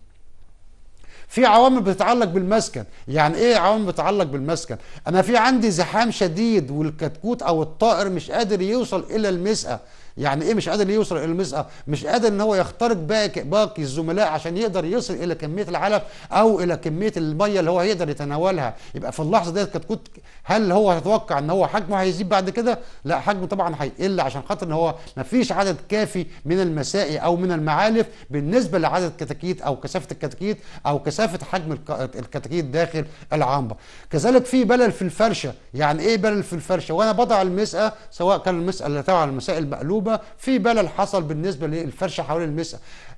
في عوامل بتتعلق بالمسكن يعني ايه عوامل بتتعلق بالمسكن انا في عندي زحام شديد والكتكوت او الطائر مش قادر يوصل الى المسقه يعني ايه مش قادر يوصل الى المسقى مش قادر ان هو يخترق باقي باقي الزملاء عشان يقدر يصل الى كميه العلف او الى كميه الميه اللي هو هيقدر يتناولها يبقى في اللحظه ديت كانت كنت هل هو هيتوقع ان هو حجمه هيزيد بعد كده لا حجمه طبعا هيقل عشان خاطر ان هو ما فيش عدد كافي من المسائي او من المعالف بالنسبه لعدد كتاكيت او كثافه الكتاكيت او كثافه حجم الكتاكيت داخل العنبر كذلك في بلل في الفرشه يعني ايه بلل في الفرشه وانا بضع المسقه سواء كان المسقه اللي تبع المسائل المقلوبه التوبه في بلل حصل بالنسبه للفرشه حوالين المسا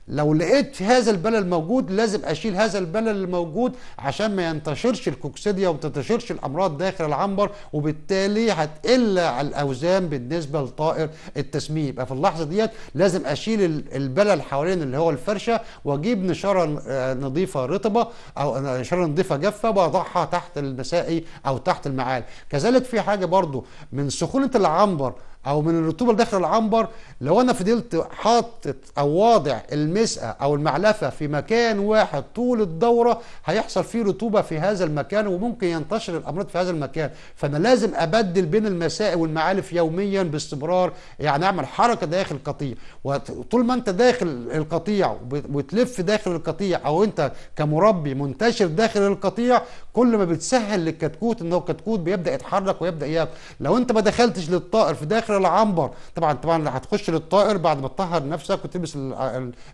لو لقيت هذا البلل موجود لازم اشيل هذا البلل الموجود عشان ما ينتشرش الكوكسيديا وما تنتشرش الامراض داخل العنبر وبالتالي هتقل على الاوزان بالنسبه لطائر التسميه يبقى في اللحظه ديت لازم اشيل البلل حوالين اللي هو الفرشه واجيب نشاره آه، نظيفه رطبه او نشاره نظيفه جافه واضعها تحت المسائي او تحت المعال كذلك في حاجه برضو من سخونه العنبر او من الرطوبه اللي داخل العنبر لو انا فضلت حاطط او واضع المسقه او المعلفه في مكان واحد طول الدوره هيحصل فيه رطوبه في هذا المكان وممكن ينتشر الامراض في هذا المكان فانا لازم ابدل بين المساء والمعالف يوميا باستمرار يعني اعمل حركه داخل القطيع وطول ما انت داخل القطيع وتلف داخل القطيع او انت كمربي منتشر داخل القطيع كل ما بتسهل للكتكوت ان هو الكتكوت بيبدا يتحرك ويبدا ياكل لو انت ما دخلتش للطائر في داخل العنبر طبعا طبعا هتخش للطائر بعد ما تطهر نفسك وتلبس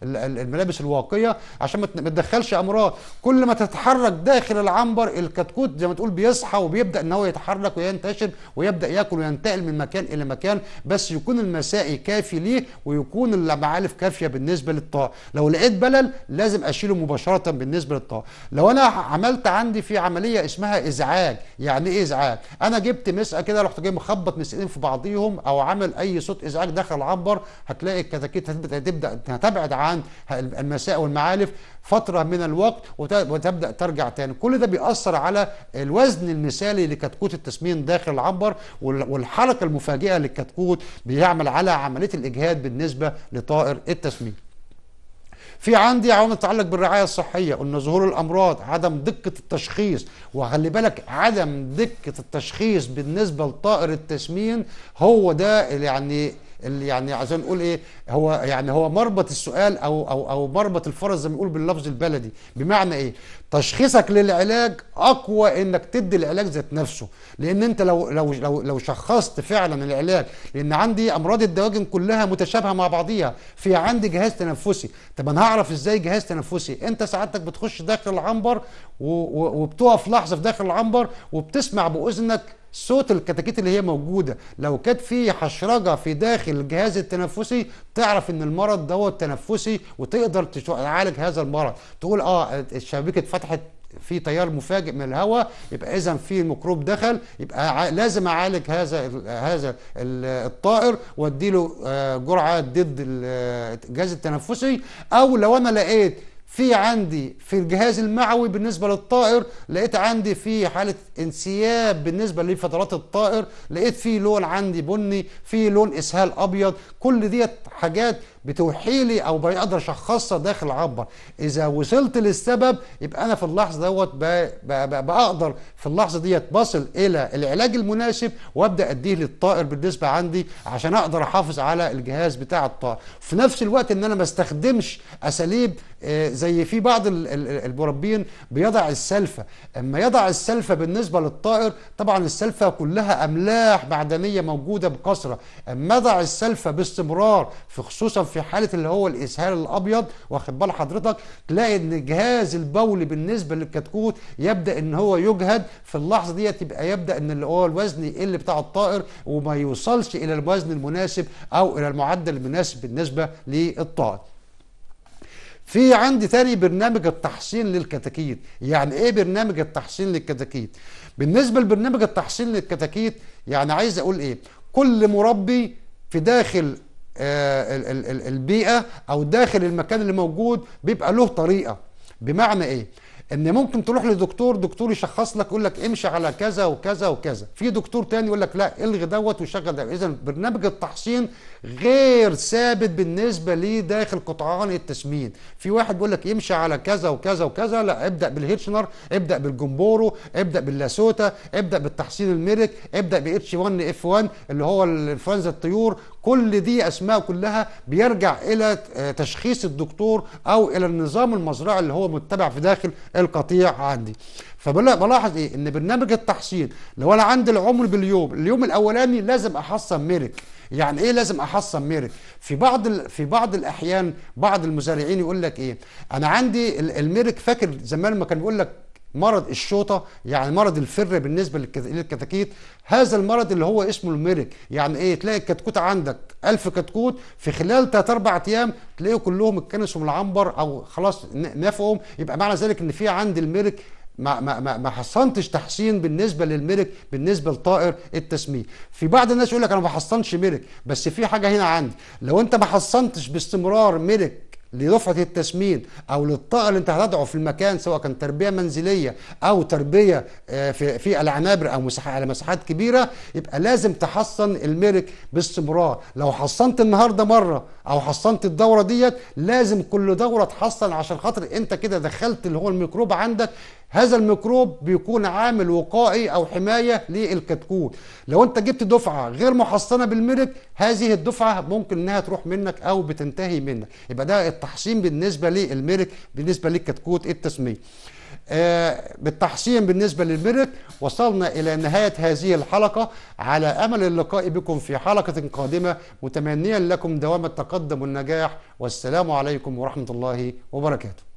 الملابس الواقيه عشان ما تدخلش امراض كل ما تتحرك داخل العنبر الكتكوت زي ما تقول بيصحى وبيبدا ان هو يتحرك وينتشر ويبدا ياكل وينتقل من مكان الى مكان بس يكون المسائي كافي ليه ويكون المعالف كافيه بالنسبه للطائر لو لقيت بلل لازم اشيله مباشره بالنسبه للطائر لو انا عملت عندي في عمليه اسمها ازعاج يعني ايه ازعاج انا جبت مسقه كده رحت جاي مخبط مسقين في بعضيهم او عمل اي صوت ازعاج داخل العنبر هتلاقي الكتاكيت هتبدا تبعد عن المساء والمعالف فتره من الوقت وتبدا ترجع تاني كل ده بيأثر على الوزن المثالي لكتكوت التسمين داخل العنبر والحركه المفاجئه للكتكوت بيعمل على عمليه الاجهاد بالنسبه لطائر التسمين في عندي عوامل تتعلق بالرعايه الصحيه قلنا ظهور الامراض عدم دقه التشخيص وخلي بالك عدم دقه التشخيص بالنسبه لطائر التسمين هو ده اللي يعني اللي يعني عشان نقول ايه هو يعني هو مربط السؤال او او او مربط الفرس زي ما بنقول باللفظ البلدي بمعنى ايه تشخيصك للعلاج اقوى انك تدي العلاج ذات نفسه لان انت لو لو لو لو شخصت فعلا العلاج لان عندي امراض الدواجن كلها متشابهه مع بعضيها في عندي جهاز تنفسي طب انا هعرف ازاي جهاز تنفسي انت سعادتك بتخش داخل العنبر وبتقف لحظه في داخل العنبر وبتسمع باذنك صوت الكتاكيت اللي هي موجوده لو كانت في حشرجه في داخل الجهاز التنفسي تعرف ان المرض دوت تنفسي وتقدر تعالج هذا المرض تقول اه الشبابيك اتفتحت في تيار مفاجئ من الهواء يبقى اذا في ميكروب دخل يبقى لازم اعالج هذا هذا الطائر واديله آه، جرعه ضد الجهاز التنفسي او لو انا لقيت في عندي في الجهاز المعوي بالنسبة للطائر لقيت عندي في حالة انسياب بالنسبة لفترات الطائر لقيت في لون عندي بني في لون اسهال ابيض كل ديت حاجات بتوحيلي او بقدر اشخصها داخل العبر اذا وصلت للسبب يبقى انا في اللحظه دوت بقدر في اللحظه ديت بصل الى العلاج المناسب وابدا اديه للطائر بالنسبه عندي عشان اقدر احافظ على الجهاز بتاع الطائر في نفس الوقت ان انا ما استخدمش اساليب آه، زي في بعض المربين بيضع السلفه اما يضع السلفه بالنسبه للطائر طبعا السلفه كلها املاح معدنيه موجوده بكثره اما يضع السلفه باستمرار في خصوصا في في حاله اللي هو الاسهال الابيض واخد بال حضرتك تلاقي ان الجهاز البولي بالنسبه للكتكوت يبدا ان هو يجهد في اللحظه ديت يبقى يبدا ان اللي هو الوزن يقل بتاع الطائر وما يوصلش الى الوزن المناسب او الى المعدل المناسب بالنسبه للطائر في عندي تاني برنامج التحصين للكتاكيت يعني ايه برنامج التحصين للكتاكيت بالنسبه لبرنامج التحصين للكتاكيت يعني عايز اقول ايه كل مربي في داخل آه، البيئه او داخل المكان اللي موجود بيبقى له طريقه بمعنى ايه ان ممكن تروح لدكتور دكتور يشخص لك يقول لك امشي على كذا وكذا وكذا في دكتور تاني يقول لك لا الغي دوت وشغل ده اذا برنامج التحصين غير ثابت بالنسبه لي داخل قطعان التسمين في واحد بيقول لك امشي على كذا وكذا وكذا لا ابدا بالهيتشنر ابدا بالجمبورو ابدا باللاسوتا ابدا بالتحصين الميرك ابدا ب 1 اف 1 اللي هو الانفلونزا الطيور كل دي اسماء كلها بيرجع الى تشخيص الدكتور او الى النظام المزرعي اللي هو متبع في داخل القطيع عندي فبلاحظ ايه ان برنامج التحصين لو انا عندي العمر باليوم اليوم الاولاني لازم احصن ميرك يعني ايه لازم احصن ميرك في بعض ال... في بعض الاحيان بعض المزارعين يقول لك ايه انا عندي الميرك فاكر زمان ما كان بيقول لك مرض الشوطه يعني مرض الفر بالنسبه للكتاكيت هذا المرض اللي هو اسمه الميرك يعني ايه تلاقي الكتكوت عندك 1000 كتكوت في خلال 3 أربع ايام تلاقيه كلهم اتكنسوا من العنبر او خلاص نافقهم يبقى معنى ذلك ان في عند الميرك ما ما ما ما حصنتش تحصين بالنسبه للملك بالنسبه لطائر التسميه في بعض الناس يقول لك انا ما بحصنش ملك بس في حاجه هنا عندي لو انت ما حصنتش باستمرار ملك لرفعه التسمين او للطاقه اللي انت هتضعه في المكان سواء كان تربيه منزليه او تربيه آه، في في العنابر او مساحة على مساحات كبيره يبقى لازم تحصن الملك باستمرار لو حصنت النهارده مره او حصنت الدوره ديت لازم كل دوره تحصن عشان خاطر انت كده دخلت اللي هو الميكروب عندك هذا الميكروب بيكون عامل وقائي او حمايه للكتكوت لو انت جبت دفعه غير محصنه بالملك هذه الدفعه ممكن انها تروح منك او بتنتهي منك يبقى ده التحصين بالنسبه للملك بالنسبه للكتكوت التسميه آه بالتحصين بالنسبة للملك وصلنا إلى نهاية هذه الحلقة على أمل اللقاء بكم في حلقة قادمة متمنيا لكم دوام التقدم والنجاح والسلام عليكم ورحمة الله وبركاته